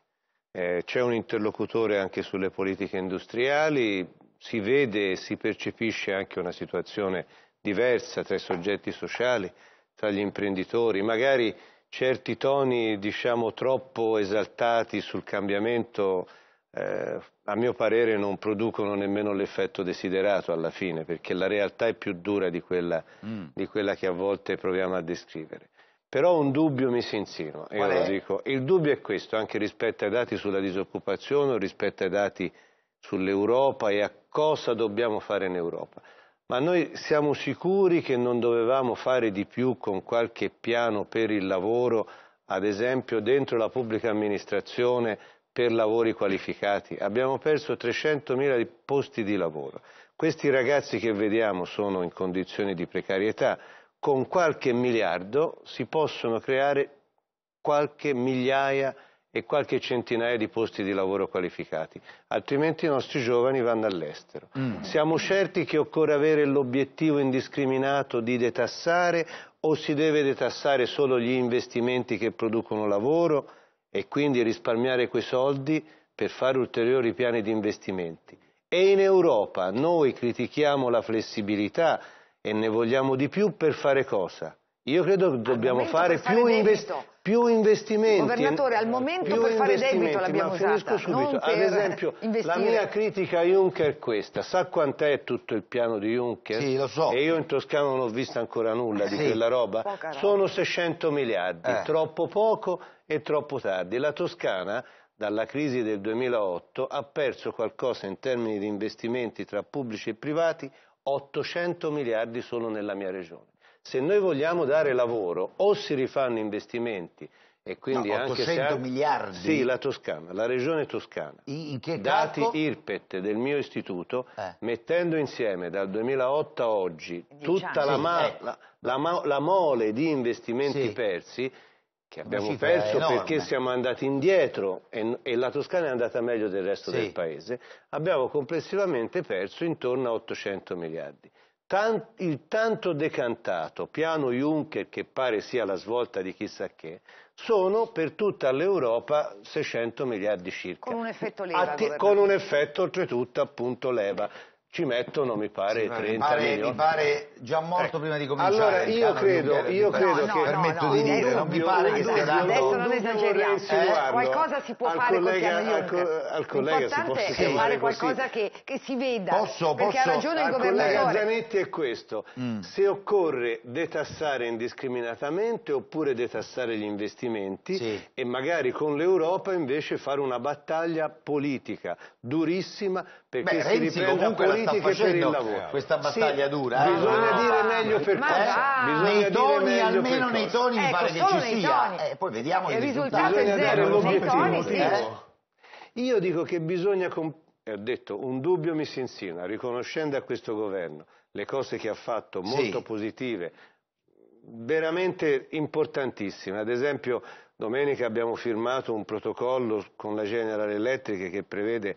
Eh, c'è un interlocutore anche sulle politiche industriali, si vede e si percepisce anche una situazione diversa tra i soggetti sociali, tra gli imprenditori, magari certi toni diciamo troppo esaltati sul cambiamento eh, a mio parere non producono nemmeno l'effetto desiderato alla fine perché la realtà è più dura di quella, mm. di quella che a volte proviamo a descrivere. Però un dubbio mi si insinua, io lo dico. Il dubbio è questo, anche rispetto ai dati sulla disoccupazione, rispetto ai dati sull'Europa e a cosa dobbiamo fare in Europa. Ma noi siamo sicuri che non dovevamo fare di più con qualche piano per il lavoro, ad esempio dentro la pubblica amministrazione per lavori qualificati. Abbiamo perso 300.000 posti di lavoro. Questi ragazzi che vediamo sono in condizioni di precarietà. Con qualche miliardo si possono creare qualche migliaia di e qualche centinaia di posti di lavoro qualificati, altrimenti i nostri giovani vanno all'estero. Mm. Siamo certi che occorre avere l'obiettivo indiscriminato di detassare o si deve detassare solo gli investimenti che producono lavoro e quindi risparmiare quei soldi per fare ulteriori piani di investimenti. E in Europa noi critichiamo la flessibilità e ne vogliamo di più per fare cosa? Io credo che dobbiamo fare più, investimenti più investimenti. governatore al momento per fare debito l'abbiamo usata, subito. Ad esempio, la mia critica a Juncker è questa. Sa quant'è tutto il piano di Juncker? Sì, lo so. E io in Toscana non ho visto ancora nulla sì. di quella roba. Poca Sono 600 miliardi, eh. troppo poco e troppo tardi. La Toscana dalla crisi del 2008 ha perso qualcosa in termini di investimenti tra pubblici e privati 800 miliardi solo nella mia regione se noi vogliamo dare lavoro o si rifanno investimenti e quindi no, 800 anche 800 miliardi? Sì, la Toscana, la regione toscana. In, che Dati caso? IRPET del mio istituto, eh. mettendo insieme dal 2008 a oggi tutta la, ma, eh. la, la, la, mole di investimenti sì. persi, che abbiamo perso perché siamo andati indietro e, e, la Toscana è andata meglio del resto sì. del paese, abbiamo complessivamente perso intorno a 800 miliardi. Tan, il tanto decantato piano Juncker, che pare sia la svolta di chissà che, sono per tutta l'Europa 600 miliardi circa. Con un effetto leva. Atti, con un effetto oltretutto appunto leva ci mettono mi pare sì, 30 mi pare, milioni. Mi pare eh. già morto eh. prima di cominciare. Allora io credo, io credo no, che no, permetto no, di eh, dire, non mi pare che stia dando adesso non esageriamo. Eh, qualcosa si può al fare collega, col al, co al collega si può sì, fare qualcosa che, che, si veda. Posso, perché posso, ha ragione il governatore. Il collega Zanetti è questo. Mm. Se occorre detassare indiscriminatamente oppure detassare gli investimenti e magari con l'Europa invece fare una battaglia politica durissima perché si Renzi riprenda politiche per il lavoro. Questa battaglia sì, dura. Eh? Bisogna no, dire meglio per cosa. Nei toni, almeno nei toni mi ecco, pare che ci sia. Eh, poi vediamo il risultato. Bisogna dare l'obiettivo. Io dico che bisogna e eh, ho detto un dubbio mi si insina, riconoscendo a questo governo le cose che ha fatto molto sì. positive, veramente importantissime. Ad esempio domenica abbiamo firmato un protocollo con la General Electric che prevede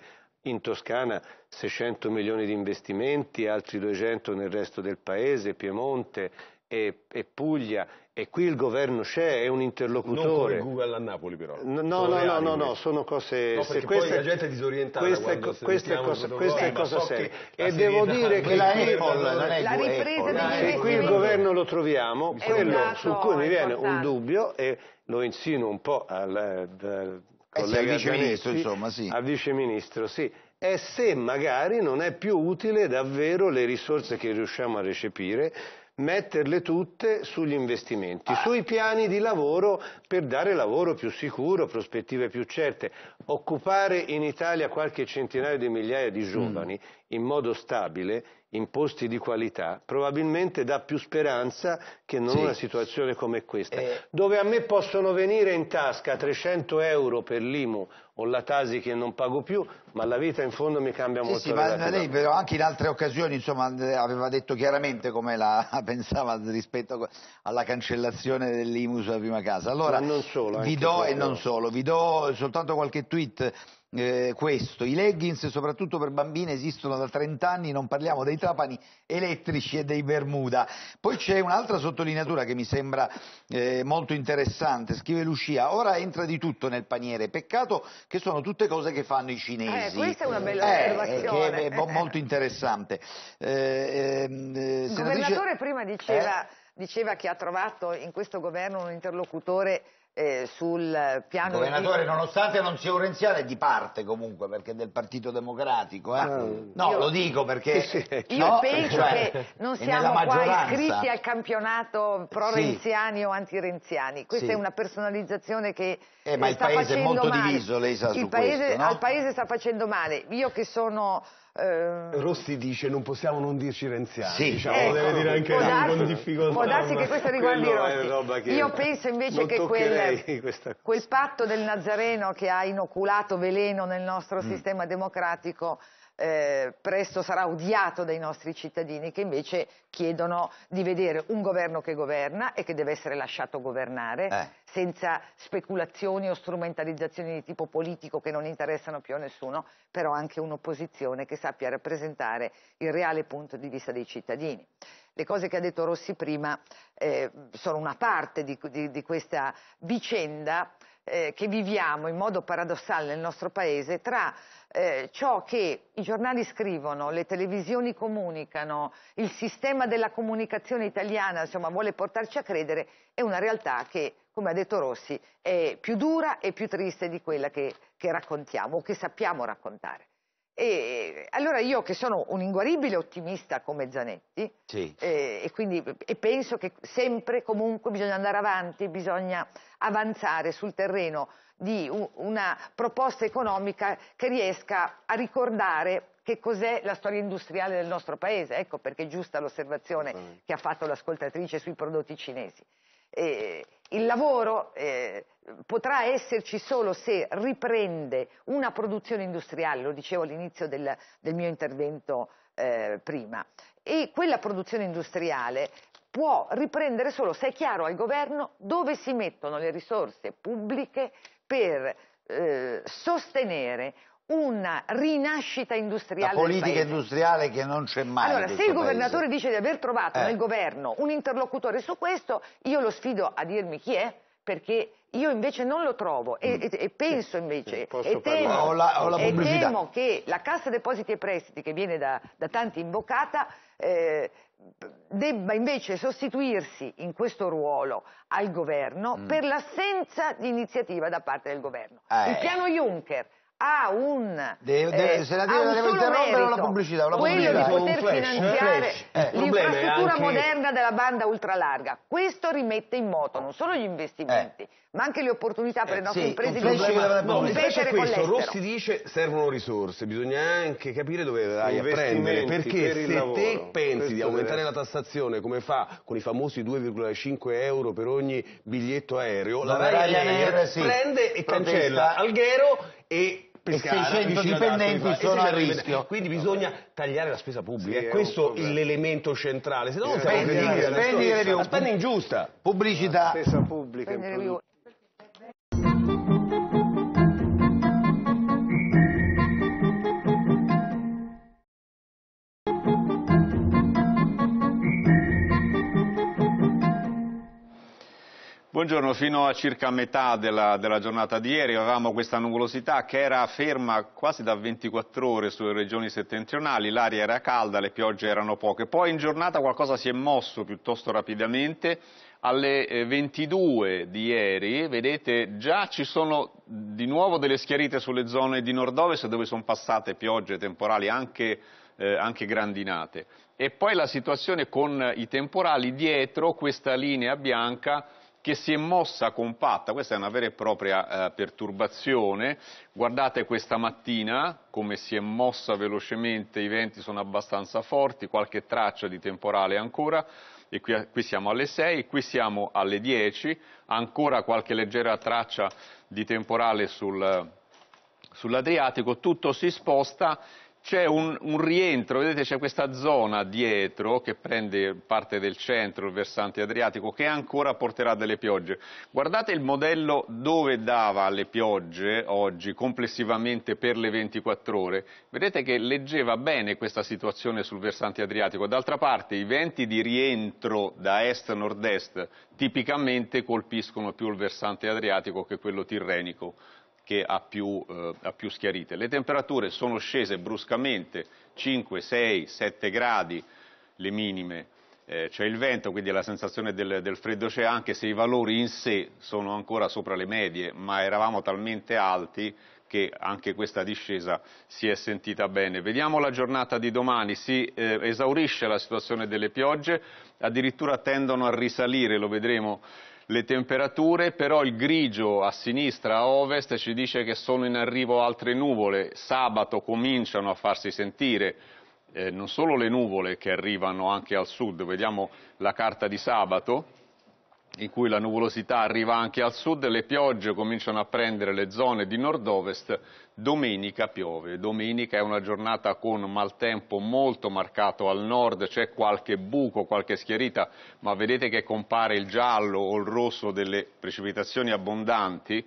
in Toscana 600 milioni di investimenti, altri 200 nel resto del paese, Piemonte e, e Puglia e qui il governo c'è, è un interlocutore. Non come Google a Napoli però. No, no, no, no, no, sono cose... No, se questa, la gente è disorientata questa è, questa è cosa, questa è cosa seria. E devo dire che la Apple, non è la ripresa se qui il governo lo troviamo, quello su cui mi viene un dubbio e lo insino un po' al eh, eh collega cioè, viceministro, insomma, sì. A viceministro, sì. È se magari non è più utile davvero le risorse che riusciamo a recepire metterle tutte sugli investimenti, ah. sui piani di lavoro per dare lavoro più sicuro, prospettive più certe. Occupare in Italia qualche centinaio di migliaia di mm. giovani in modo stabile in posti di qualità, probabilmente dà più speranza che non sì. una situazione come questa, eh. dove a me possono venire in tasca 300 euro per l'IMU o la Tasi che non pago più, ma la vita in fondo mi cambia sì, molto. Sì, ma lei però anche in altre occasioni insomma, aveva detto chiaramente come la [LAUGHS] pensava rispetto alla cancellazione dell'IMU sulla prima casa. Allora, ma non solo, vi do, e non solo, vi do soltanto qualche tweet eh, questo. I leggings, soprattutto per bambine, esistono da 30 anni, non parliamo dei trapani elettrici e dei Bermuda. Poi c'è un'altra sottolineatura che mi sembra eh, molto interessante, scrive Lucia, ora entra di tutto nel paniere, peccato che sono tutte cose che fanno i cinesi. Eh, questa è una bella eh, eh, osservazione. Che è molto interessante. Eh, ehm, Il governatore prima diceva, diceva che ha trovato in questo governo un interlocutore eh, sul piano... Il governatore, di... nonostante non sia un renziano, è di parte comunque, perché è del Partito Democratico. Eh? Mm. No, io... lo dico perché... Sì, No, io penso cioè, che non siamo qua iscritti al campionato pro-renziani sì. o anti-renziani. Questa è una personalizzazione che eh, ma il paese è molto male. diviso, lei sa il su paese, questo, no? Al paese sta facendo male. Io che sono eh... Rossi dice non possiamo non dirci renziani, sì. diciamo, ecco, deve dire anche può darsi, con difficoltà. Può darsi che questo riguardi Rossi. Io penso invece che quel, [LAUGHS] quel, patto del Nazareno che ha inoculato veleno nel nostro mm. sistema democratico eh, presto sarà odiato dai nostri cittadini che invece chiedono di vedere un governo che governa e che deve essere lasciato governare eh. senza speculazioni o strumentalizzazioni di tipo politico che non interessano più a nessuno, però anche un'opposizione che sappia rappresentare il reale punto di vista dei cittadini. Le cose che ha detto Rossi prima eh, sono una parte di, di, di questa vicenda eh, che viviamo in modo paradossale nel nostro paese tra eh, ciò che i giornali scrivono, le televisioni comunicano, il sistema della comunicazione italiana insomma, vuole portarci a credere, è una realtà che, come ha detto Rossi, è più dura e più triste di quella che, che raccontiamo o che sappiamo raccontare. E allora io che sono un inguaribile ottimista come Zanetti sì. eh, e, quindi, e penso che sempre comunque bisogna andare avanti, bisogna avanzare sul terreno di un, una proposta economica che riesca a ricordare che cos'è la storia industriale del nostro paese, ecco perché è giusta l'osservazione mm. che ha fatto l'ascoltatrice sui prodotti cinesi. Eh, il lavoro eh, potrà esserci solo se riprende una produzione industriale, lo dicevo all'inizio del, del mio intervento eh, prima, e quella produzione industriale può riprendere solo se è chiaro al governo dove si mettono le risorse pubbliche per eh, sostenere una rinascita industriale. La politica industriale che non c'è mai. Allora, se il governatore paese. dice di aver trovato eh. nel governo un interlocutore su questo, io lo sfido a dirmi chi è, perché io invece non lo trovo e, mm. e, e penso invece e, temo, ho la, ho la e, temo, che la Cassa Depositi e Prestiti che viene da, da tanti invocata eh, debba invece sostituirsi in questo ruolo al governo mm. per l'assenza di iniziativa da parte del governo. Eh. Il piano Juncker ha un, deve, deve, eh, se la deve, deve interrompere la pubblicità, una quello pubblicità. di poter flash, finanziare eh? l'infrastruttura anche... moderna della banda ultralarga. Questo rimette in moto non solo gli investimenti, eh. ma anche le opportunità per le eh, nostre sì, imprese di competere no, questo, Rossi dice servono risorse, bisogna anche capire dove vai a prendere, perché per se te pensi di aumentare la tassazione come fa con i famosi 2,5 euro per ogni biglietto aereo, la, la Ryanair sì. prende e cancella Alghero e pescare. E 600 dipendenti sono a rischio. Quindi bisogna tagliare la spesa pubblica, sì, è questo l'elemento centrale. Se no non spendi, spendi, spendi, spendi, spendi, spendi, spendi, spendi, spendi, spendi, spendi, Buongiorno, fino a circa metà della, della, giornata di ieri avevamo questa nuvolosità che era ferma quasi da 24 ore sulle regioni settentrionali, l'aria era calda, le piogge erano poche, poi in giornata qualcosa si è mosso piuttosto rapidamente, alle 22 eh, di ieri, vedete, già ci sono di nuovo delle schiarite sulle zone di nord-ovest dove sono passate piogge temporali anche, eh, anche grandinate. E poi la situazione con i temporali dietro questa linea bianca che si è mossa compatta, questa è una vera e propria eh, perturbazione, guardate questa mattina come si è mossa velocemente, i venti sono abbastanza forti, qualche traccia di temporale ancora, e qui, qui siamo alle 6, qui siamo alle 10, ancora qualche leggera traccia di temporale sul, eh, sull'Adriatico, tutto si sposta c'è un, un, rientro, vedete c'è questa zona dietro che prende parte del centro, il versante adriatico, che ancora porterà delle piogge. Guardate il modello dove dava le piogge oggi complessivamente per le 24 ore, vedete che leggeva bene questa situazione sul versante adriatico, d'altra parte i venti di rientro da est-nord-est tipicamente colpiscono più il versante adriatico che quello tirrenico che ha più, eh, ha più schiarite. Le temperature sono scese bruscamente 5, 6, 7 gradi le minime eh, c'è il vento, quindi la sensazione del, del, freddo c'è, anche se i valori in sé sono ancora sopra le medie, ma eravamo talmente alti che anche questa discesa si è sentita bene. Vediamo la giornata di domani, si eh, esaurisce la situazione delle piogge, addirittura tendono a risalire, lo vedremo le temperature, però il grigio a sinistra, a ovest, ci dice che sono in arrivo altre nuvole. Sabato cominciano a farsi sentire eh, non solo le nuvole che arrivano anche al sud, vediamo la carta di sabato, in cui la nuvolosità arriva anche al sud, le piogge cominciano a prendere le zone di nord-ovest, domenica piove, domenica è una giornata con maltempo molto marcato al nord, c'è qualche buco, qualche schierita, ma vedete che compare il giallo o il rosso delle precipitazioni abbondanti,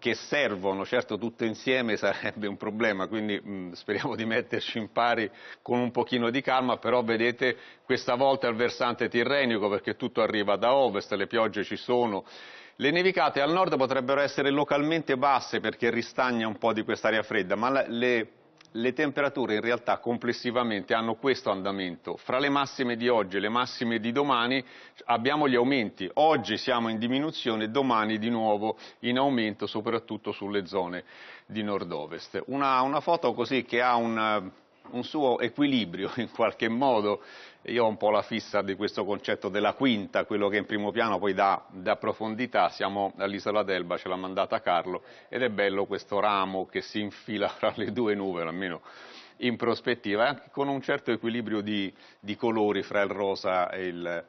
che servono, certo tutte insieme sarebbe un problema, quindi mh, mm, speriamo di metterci in pari con un pochino di calma, però vedete questa volta il versante tirrenico perché tutto arriva da ovest, le piogge ci sono, le nevicate al nord potrebbero essere localmente basse perché ristagna un po' di quest'aria fredda, ma le le temperature in realtà complessivamente hanno questo andamento. Fra le massime di oggi e le massime di domani abbiamo gli aumenti. Oggi siamo in diminuzione, domani di nuovo in aumento, soprattutto sulle zone di nord-ovest. Una, una foto così che ha un, un suo equilibrio [LAUGHS] in qualche modo io ho un po' la fissa di questo concetto della quinta, quello che in primo piano poi dà, dà profondità. Siamo all'isola d'Elba, ce l'ha mandata Carlo, ed è bello questo ramo che si infila [LAUGHS] fra le due nuvole, almeno in prospettiva, anche con un certo equilibrio di, di colori fra il rosa e il,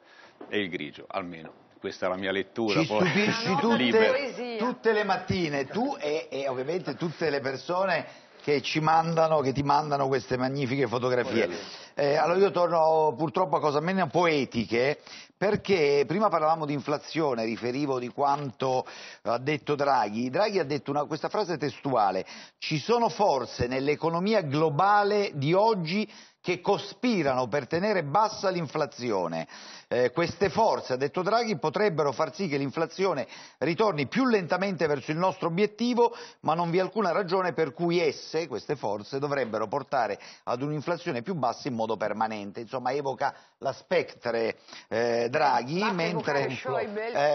e il grigio, almeno questa è la mia lettura. Ci poi, stupisci tutte, tutte, le mattine, tu e, e, ovviamente tutte le persone che ci mandano, che ti mandano queste magnifiche fotografie. Eh, allora io torno purtroppo a cose meno poetiche, perché prima parlavamo di inflazione, riferivo di quanto ha detto Draghi. Draghi ha detto una, questa frase testuale, ci sono forse nell'economia globale di oggi che cospirano per tenere bassa l'inflazione. Eh, queste forze, ha detto Draghi, potrebbero far sì che l'inflazione ritorni più lentamente verso il nostro obiettivo, ma non vi è alcuna ragione per cui esse, queste forze, dovrebbero portare ad un'inflazione più bassa in modo permanente. Insomma, evoca la spectre eh, Draghi, basta mentre...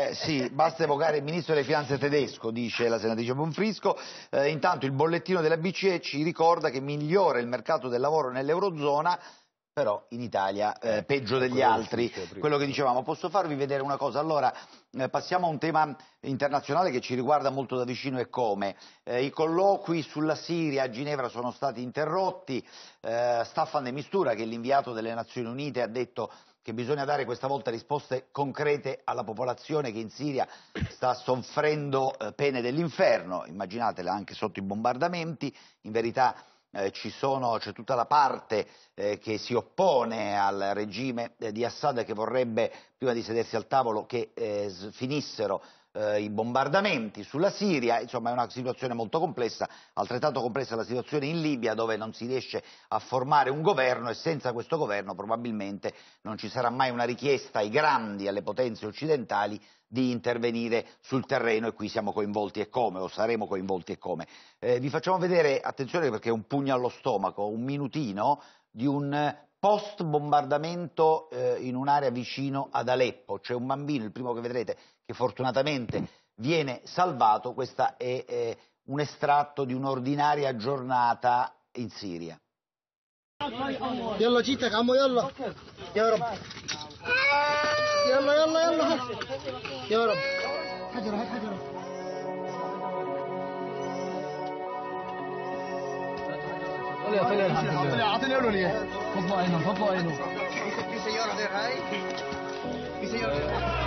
Eh, sì, basta evocare il ministro delle finanze tedesco, dice la senatrice Bonfrisco. Eh, intanto il bollettino della BCE ci ricorda che migliora il mercato del lavoro nell'Eurozona funziona, però in Italia eh, eh peggio degli altri. Quello che dicevamo, posso farvi vedere una cosa? Allora, eh, passiamo a un tema internazionale che ci riguarda molto da vicino e come. Eh, I colloqui sulla Siria a Ginevra sono stati interrotti, eh, Staffan de Mistura, che è l'inviato delle Nazioni Unite, ha detto che bisogna dare questa volta risposte concrete alla popolazione che in Siria sta soffrendo eh, pene dell'inferno, immaginatela anche sotto i bombardamenti, in verità eh, sono, c'è tutta la parte eh, che si oppone al regime eh, di Assad che vorrebbe, prima di sedersi al tavolo, che eh, finissero eh, i bombardamenti sulla Siria, insomma è una situazione molto complessa, altrettanto complessa la situazione in Libia dove non si riesce a formare un governo e senza questo governo probabilmente non ci sarà mai una richiesta ai grandi, alle potenze occidentali di intervenire sul terreno e qui siamo coinvolti e come, o saremo coinvolti e come. Eh, vi facciamo vedere, attenzione perché è un pugno allo stomaco, un minutino di un post bombardamento eh, in un'area vicino ad Aleppo, c'è un bambino, il primo che vedrete, che fortunatamente viene salvato, questo è eh, un estratto di un'ordinaria giornata in Siria. يلا جيتك عمو يلا يا رب يلا يلا يلا يا رب حجرة هات حجرة طلع طلع طلع عطيني له ليه فضلوا عينه فضلوا عينه في سيارة دير هاي في سيارة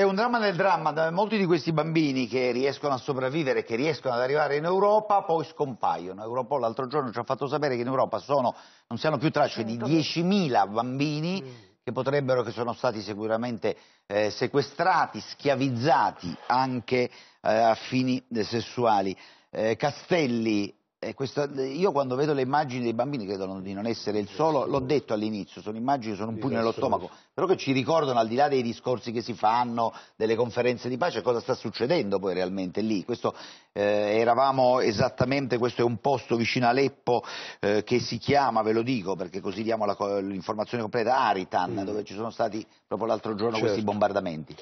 c'è un dramma nel dramma, molti di questi bambini che riescono a sopravvivere, che riescono ad arrivare in Europa, poi scompaiono. Europol l'altro giorno ci ha fatto sapere che in Europa sono, non si hanno più tracce di 10.000 bambini che potrebbero, che sono stati sicuramente eh, sequestrati, schiavizzati anche eh, a fini eh, sessuali. Eh, Castelli, questa, io quando vedo le immagini dei bambini, credono di non essere il solo, l'ho detto all'inizio, sono immagini che sono un pugno nello stomaco, però che ci ricordano al di là dei discorsi che si fanno, delle conferenze di pace, cosa sta succedendo poi realmente lì. Questo, eh, eravamo esattamente, questo è un posto vicino Aleppo eh, che si chiama, ve lo dico perché così diamo l'informazione completa, Aritan, mm. dove ci sono stati proprio l'altro giorno certo. questi bombardamenti.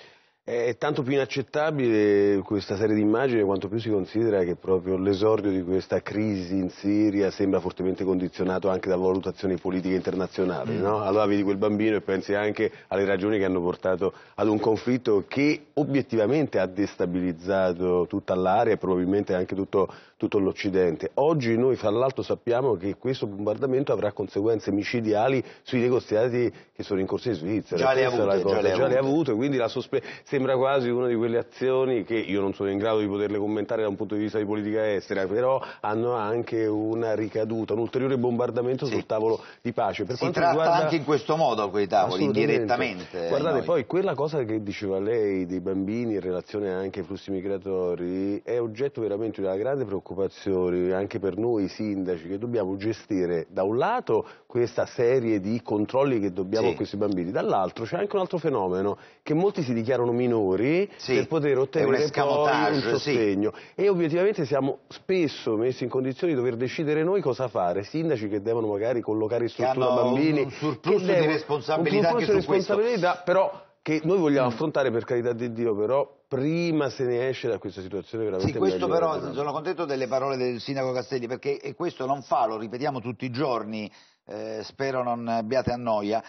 È tanto più inaccettabile questa serie di immagini quanto più si considera che proprio l'esordio di questa crisi in Siria sembra fortemente condizionato anche da valutazioni politiche internazionali. Mm. No? Allora vedi quel bambino e pensi anche alle ragioni che hanno portato ad un conflitto che obiettivamente ha destabilizzato tutta l'area e probabilmente anche tutto, tutto l'Occidente. Oggi noi fra l'altro sappiamo che questo bombardamento avrà conseguenze micidiali sui negoziati che sono in corso in Svizzera. Già le ha avute, già avute. Quindi la sospensione sembra quasi una di quelle azioni che io non sono in grado di poterle commentare da un punto di vista di politica estera, però hanno anche una ricaduta, un ulteriore bombardamento sì. sul tavolo di pace. Per si tratta riguarda... anche in questo modo quei tavoli, indirettamente. Eh, Guardate, poi quella cosa che diceva lei dei bambini in relazione anche ai flussi migratori è oggetto veramente di una grande preoccupazione anche per noi sindaci che dobbiamo gestire da un lato questa serie di controlli che dobbiamo sì. a questi bambini, dall'altro c'è anche un altro fenomeno che molti si dichiarano minori sì, per poter ottenere poi un sostegno. Sì. E obiettivamente siamo spesso messi in condizioni di dover decidere noi cosa fare, sindaci che devono magari collocare in struttura bambini. Un surplus devono, di responsabilità un surplus di responsabilità, questo. però che noi vogliamo mm. affrontare per carità di Dio, però prima se ne esce da questa situazione veramente Sì, questo però veramente. sono contento delle parole del sindaco Castelli perché e questo non fa, lo ripetiamo tutti i giorni, eh, spero non abbiate a noia,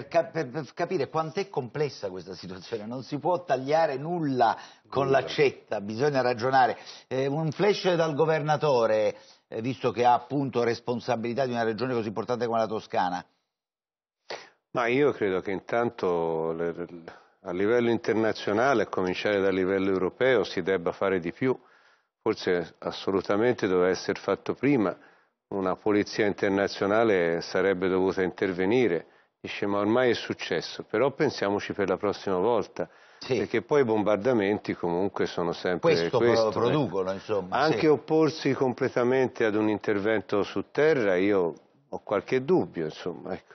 per, per, capire quanto è complessa questa situazione, non si può tagliare nulla con l'accetta, bisogna ragionare. Eh, un flash dal governatore, eh, visto che ha appunto responsabilità di una regione così importante come la Toscana. Ma io credo che intanto le, a livello internazionale, a cominciare dal livello europeo, si debba fare di più, forse assolutamente doveva essere fatto prima, una polizia internazionale sarebbe dovuta intervenire dice ma ormai è successo, però pensiamoci per la prossima volta. Sì. Perché poi i bombardamenti comunque sono sempre questo. questo eh. producono, eh. insomma. Anche sì. opporsi completamente ad un intervento su terra, io ho qualche dubbio, insomma. Ecco.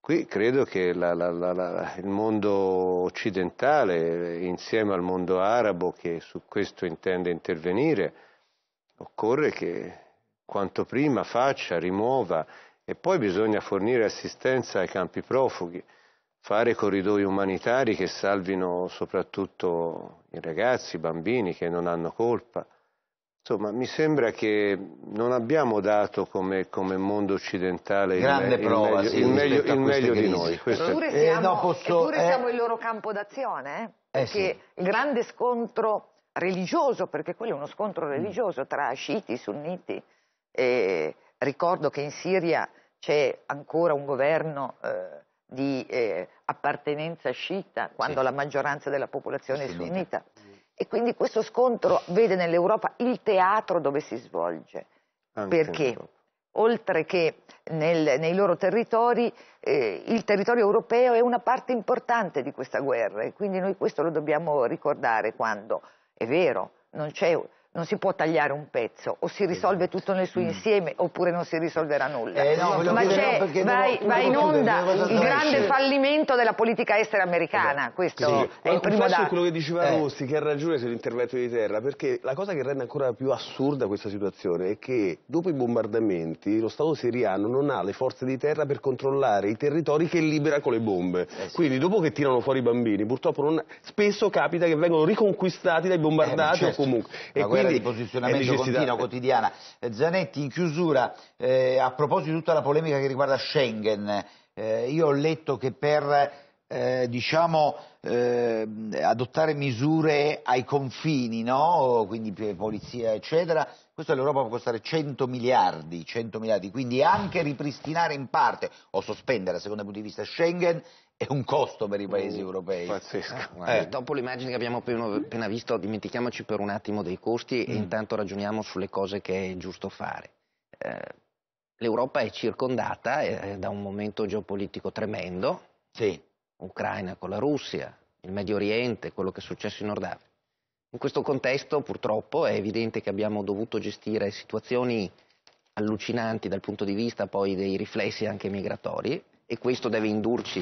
Qui credo che la, la, la, il mondo occidentale, insieme al mondo arabo che su questo intende intervenire, occorre che quanto prima faccia, rimuova e poi bisogna fornire assistenza ai campi profughi, fare corridoi umanitari che salvino soprattutto i ragazzi, i bambini che non hanno colpa. Insomma, mi sembra che non abbiamo dato come, come mondo occidentale il, me, prova, il, meglio, sì, il, meglio, il meglio, di noi. Eppure siamo, eh, no, posso, eh... siamo il loro campo d'azione, eh? eh sì. il grande scontro religioso, perché quello è uno scontro religioso tra sciiti, sunniti. ricordo che in Siria c'è ancora un governo eh, di eh, appartenenza sciita quando sì. la maggioranza della popolazione sì. è sunnita. Sì. E quindi questo scontro vede nell'Europa il teatro dove si svolge. Anche Perché? Oltre che nel, nei loro territori, eh, il territorio europeo è una parte importante di questa guerra e quindi noi questo lo dobbiamo ricordare quando, è vero, non c'è non si può tagliare un pezzo, o si risolve esatto. tutto nel suo mm. insieme oppure non si risolverà nulla. Eh, no, ma c'è, vai, vai in onda il grande esce. fallimento della politica estera americana, eh, questo sì. è il eh, primo dato. quello che diceva eh. Rossi, che ha ragione sull'intervento di terra, perché la cosa che rende ancora più assurda questa situazione è che dopo i bombardamenti lo Stato siriano non ha le forze di terra per controllare i territori che libera con le bombe. Eh, sì. Quindi dopo che tirano fuori i bambini, purtroppo non, spesso capita che vengono riconquistati dai bombardati eh, certo. o comunque quindi di posizionamento continua, quotidiana. Eh, Zanetti, in chiusura, eh, a proposito di tutta la polemica che riguarda Schengen, eh, io ho letto che per eh, diciamo, eh, adottare misure ai confini, no? quindi polizia eccetera, questo all'Europa può costare 100 miliardi, 100 miliardi, quindi anche ripristinare in parte o sospendere, secondo il punto di vista Schengen, è un costo per i paesi uh, europei. Pazzesco. Eh. eh. eh. Dopo l'immagine che abbiamo appena visto, dimentichiamoci per un attimo dei costi mm. e intanto ragioniamo sulle cose che è giusto fare. Eh, L'Europa è circondata eh, eh, da un momento geopolitico tremendo, sì. Ucraina con la Russia, il Medio Oriente, quello che è successo in Nord Africa. In questo contesto purtroppo è evidente che abbiamo dovuto gestire situazioni allucinanti dal punto di vista poi dei riflessi anche migratori e questo deve indurci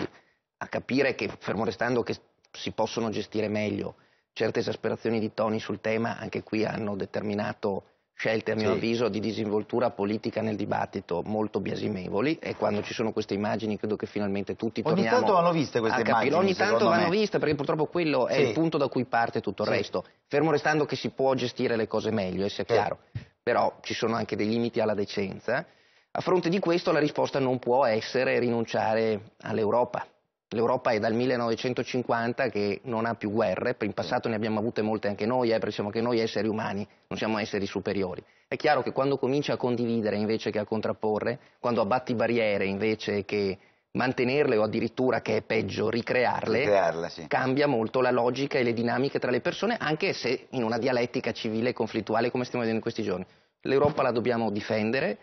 a capire che, fermo restando che si possono gestire meglio, certe esasperazioni di Tony sul tema anche qui hanno determinato scelte, a mio sì. avviso, di disinvoltura politica nel dibattito molto biasimevoli e quando ci sono queste immagini credo che finalmente tutti Ogni torniamo... Ogni tanto vanno viste queste immagini, Ogni tanto vanno me. viste perché purtroppo quello sì. è il punto da cui parte tutto il sì. resto, fermo restando che si può gestire le cose meglio, e sia chiaro, però ci sono anche dei limiti alla decenza. A fronte di questo la risposta non può essere rinunciare all'Europa, L'Europa è dal 1950 che non ha più guerre, in passato ne abbiamo avute molte anche noi, eh, perché siamo anche noi esseri umani, non siamo esseri superiori. È chiaro che quando cominci a condividere invece che a contrapporre, quando abbatti barriere invece che mantenerle o addirittura, che è peggio, ricrearle, Ricrearla, sì. cambia molto la logica e le dinamiche tra le persone, anche se in una dialettica civile e conflittuale come stiamo vedendo in questi giorni. L'Europa la dobbiamo difendere,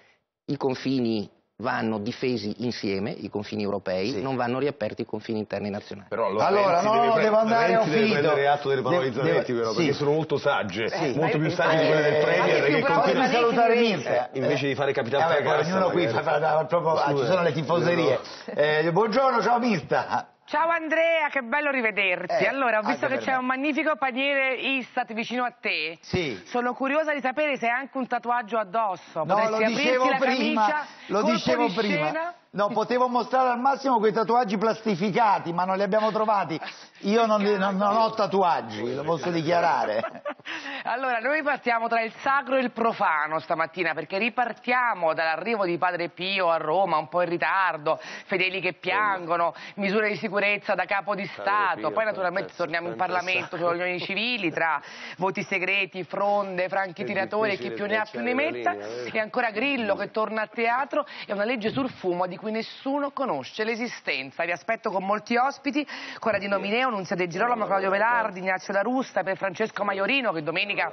i confini vanno difesi insieme i confini europei, sì. non vanno riaperti i confini interni nazionali. Però allora, allora no, deve, no, devo andare Renzi deve prendere atto delle parole di Zanetti, però, sì. perché sono molto sagge, sì. molto più sagge di quelle del Premier. Che continua a salutare Mirta. Eh, Invece di fare capitale eh, Fragassa. Ognuno qui fa, fa, fa, proprio, ah, ci sono le tifoserie. Esatto. Eh, buongiorno, ciao Mirta. Ciao Andrea, che bello rivederti. Eh, allora, ho visto che c'è un magnifico paniere Istat vicino a te. Sì. Sono curiosa di sapere se hai anche un tatuaggio addosso. No, Potresti lo dicevo prima, lo dicevo di prima. No, potevo mostrare al massimo quei tatuaggi plastificati, ma non li abbiamo trovati. Io non, non, non ho tatuaggi, lo posso dichiarare. [LAUGHS] Allora, noi partiamo tra il sacro e il profano stamattina, perché ripartiamo dall'arrivo di Padre Pio a Roma, un po' in ritardo, fedeli che piangono, misure di sicurezza da capo di Stato, poi naturalmente torniamo in Parlamento sulle unioni civili, tra voti segreti, fronde, franchi tiratori, chi più ne ha più ne metta, eh. e ancora Grillo che torna a teatro, e una legge sul fumo di cui cui nessuno conosce l'esistenza. Vi aspetto con molti ospiti, Corradino di Nunzia De Girolamo, Claudio Velardi, Ignazio La Rusta, per Francesco Maiorino che domenica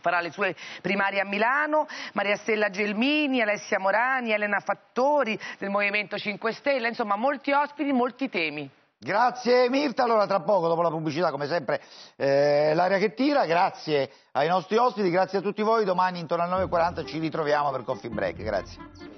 farà le sue primarie a Milano, Maria Stella Gelmini, Alessia Morani, Elena Fattori del Movimento 5 Stelle, insomma molti ospiti, molti temi. Grazie Mirta, allora tra poco dopo la pubblicità come sempre eh, l'aria che tira, grazie ai nostri ospiti, grazie a tutti voi, domani intorno alle 9.40 ci ritroviamo per Coffee Break, grazie.